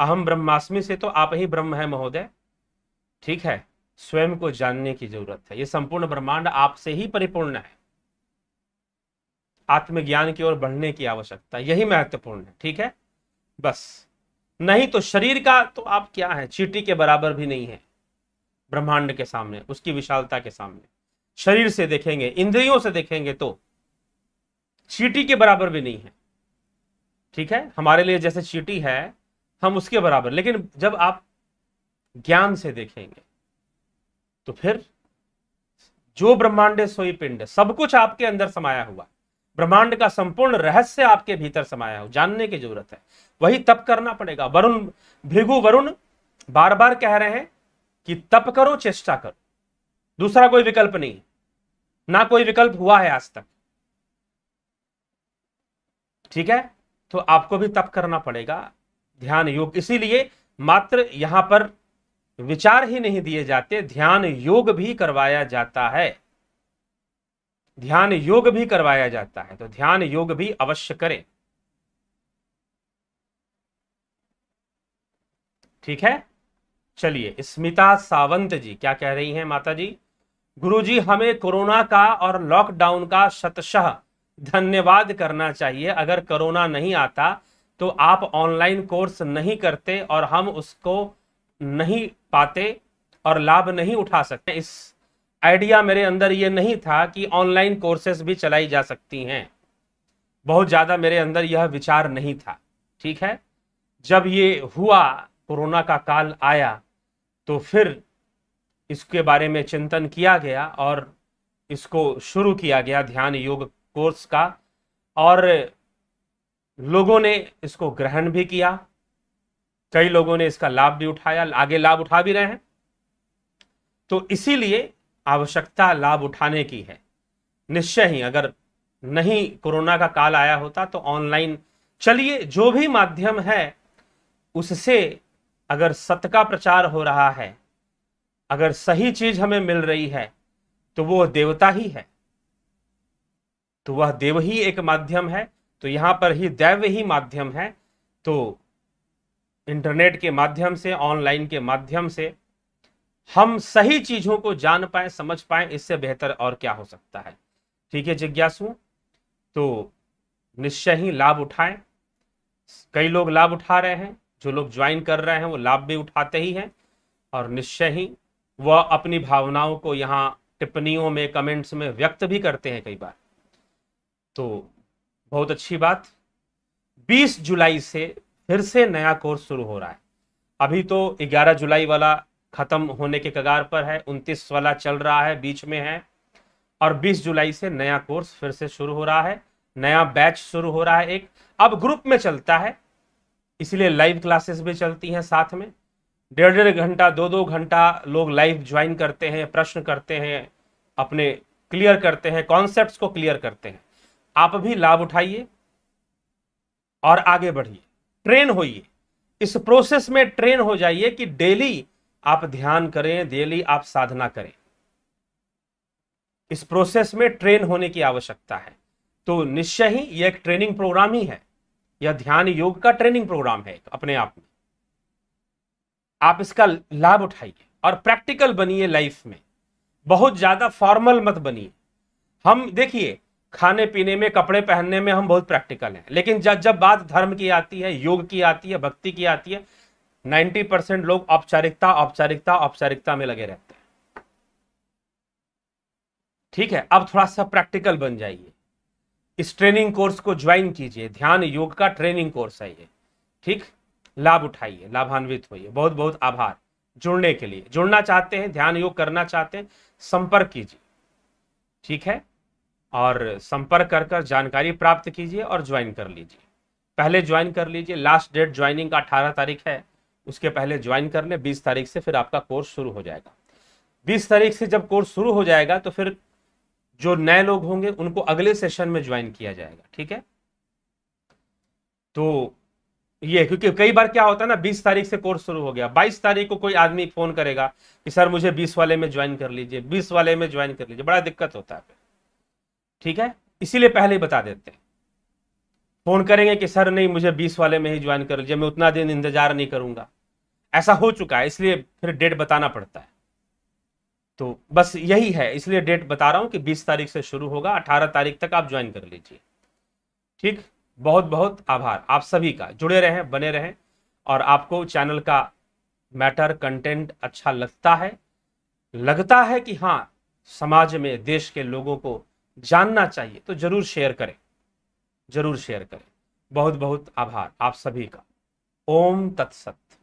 Speaker 1: अहम ब्रह्मास्मि से तो आप ही ब्रह्म है महोदय ठीक है स्वयं को जानने की जरूरत है यह संपूर्ण ब्रह्मांड आपसे ही परिपूर्ण है आत्मज्ञान की ओर बढ़ने की आवश्यकता यही महत्वपूर्ण है ठीक है बस नहीं तो शरीर का तो आप क्या है चीटी के बराबर भी नहीं है ब्रह्मांड के सामने उसकी विशालता के सामने शरीर से देखेंगे इंद्रियों से देखेंगे तो चीटी के बराबर भी नहीं है ठीक है हमारे लिए जैसे चीटी है हम उसके बराबर लेकिन जब आप ज्ञान से देखेंगे तो फिर जो ब्रह्मांड है सोई पिंड सब कुछ आपके अंदर समाया हुआ ब्रह्मांड का संपूर्ण रहस्य आपके भीतर समाया हुआ जानने की जरूरत है वही तप करना पड़ेगा वरुण भृगु वरुण बार बार कह रहे हैं कि तप करो चेष्टा करो दूसरा कोई विकल्प नहीं ना कोई विकल्प हुआ है आज तक ठीक है तो आपको भी तप करना पड़ेगा ध्यान योग इसीलिए मात्र यहां पर विचार ही नहीं दिए जाते ध्यान योग भी करवाया जाता है ध्यान योग भी करवाया जाता है तो ध्यान योग भी अवश्य करें ठीक है चलिए स्मिता सावंत जी क्या कह रही हैं माता जी गुरु जी हमें कोरोना का और लॉकडाउन का शतशह धन्यवाद करना चाहिए अगर कोरोना नहीं आता तो आप ऑनलाइन कोर्स नहीं करते और हम उसको नहीं पाते और लाभ नहीं उठा सकते इस आइडिया मेरे अंदर ये नहीं था कि ऑनलाइन कोर्सेस भी चलाई जा सकती हैं बहुत ज़्यादा मेरे अंदर यह विचार नहीं था ठीक है जब ये हुआ कोरोना का काल आया तो फिर इसके बारे में चिंतन किया गया और इसको शुरू किया गया ध्यान योग कोर्स का और लोगों ने इसको ग्रहण भी किया कई लोगों ने इसका लाभ भी उठाया आगे लाभ उठा भी रहे हैं तो इसीलिए आवश्यकता लाभ उठाने की है निश्चय ही अगर नहीं कोरोना का काल आया होता तो ऑनलाइन चलिए जो भी माध्यम है उससे अगर सत्य का प्रचार हो रहा है अगर सही चीज हमें मिल रही है तो वो देवता ही है तो वह देव ही एक माध्यम है तो यहां पर ही दैव ही माध्यम है तो इंटरनेट के माध्यम से ऑनलाइन के माध्यम से हम सही चीजों को जान पाए समझ पाए इससे बेहतर और क्या हो सकता है ठीक है जिज्ञासु तो निश्चय ही लाभ उठाएं कई लोग लाभ उठा रहे हैं जो लोग ज्वाइन कर रहे हैं वो लाभ भी उठाते ही हैं और निश्चय ही वह अपनी भावनाओं को यहाँ टिप्पणियों में कमेंट्स में व्यक्त भी करते हैं कई बार तो बहुत अच्छी बात 20 जुलाई से फिर से नया कोर्स शुरू हो रहा है अभी तो 11 जुलाई वाला खत्म होने के कगार पर है 29 वाला चल रहा है बीच में है और 20 जुलाई से नया कोर्स फिर से शुरू हो रहा है नया बैच शुरू हो रहा है एक अब ग्रुप में चलता है इसलिए लाइव क्लासेस भी चलती हैं साथ में डेढ़ डेढ़ घंटा दो दो घंटा लोग लाइव ज्वाइन करते हैं प्रश्न करते हैं अपने क्लियर करते हैं कॉन्सेप्ट को क्लियर करते हैं आप भी लाभ उठाइए और आगे बढ़िए ट्रेन होइए इस प्रोसेस में ट्रेन हो जाइए कि डेली आप ध्यान करें डेली आप साधना करें इस प्रोसेस में ट्रेन होने की आवश्यकता है तो निश्चय ही यह एक ट्रेनिंग प्रोग्राम ही है यह ध्यान योग का ट्रेनिंग प्रोग्राम है तो अपने आप में आप इसका लाभ उठाइए और प्रैक्टिकल बनिए लाइफ में बहुत ज्यादा फॉर्मल मत बनिए हम देखिए खाने पीने में कपड़े पहनने में हम बहुत प्रैक्टिकल हैं लेकिन जब जब बात धर्म की आती है योग की आती है भक्ति की आती है 90 परसेंट लोग औपचारिकता औपचारिकता औपचारिकता में लगे रहते हैं ठीक है अब थोड़ा सा प्रैक्टिकल बन जाइए इस ट्रेनिंग कोर्स को ज्वाइन कीजिए ध्यान योग का ट्रेनिंग कोर्स है ये ठीक लाभ उठाइए लाभान्वित होइए बहुत बहुत आभार जुड़ने के लिए जुड़ना चाहते हैं ध्यान योग करना चाहते हैं संपर्क कीजिए ठीक है और संपर्क कर कर जानकारी प्राप्त कीजिए और ज्वाइन कर लीजिए पहले ज्वाइन कर लीजिए लास्ट डेट ज्वाइनिंग का अठारह तारीख है उसके पहले ज्वाइन कर लें बीस तारीख से फिर आपका कोर्स शुरू हो जाएगा बीस तारीख से जब कोर्स शुरू हो जाएगा तो फिर जो नए लोग होंगे उनको अगले सेशन में ज्वाइन किया जाएगा ठीक है तो ये क्योंकि कई बार क्या होता है ना बीस तारीख से कोर्स शुरू हो गया बाईस तारीख को कोई आदमी फोन करेगा कि सर मुझे बीस वाले में ज्वाइन कर लीजिए बीस वाले में ज्वाइन कर लीजिए बड़ा दिक्कत होता है ठीक है इसीलिए पहले ही बता देते हैं फोन करेंगे कि सर नहीं मुझे बीस वाले में ही ज्वाइन कर लीजिए मैं उतना दिन इंतजार नहीं करूंगा ऐसा हो चुका है इसलिए फिर डेट बताना पड़ता है तो बस यही है इसलिए डेट बता रहा हूं कि बीस तारीख से शुरू होगा अठारह तारीख तक आप ज्वाइन कर लीजिए ठीक बहुत बहुत आभार आप सभी का जुड़े रहें बने रहें और आपको चैनल का मैटर कंटेंट अच्छा लगता है लगता है कि हाँ समाज में देश के लोगों को जानना चाहिए तो जरूर शेयर करें जरूर शेयर करें बहुत बहुत आभार आप सभी का ओम तत्सत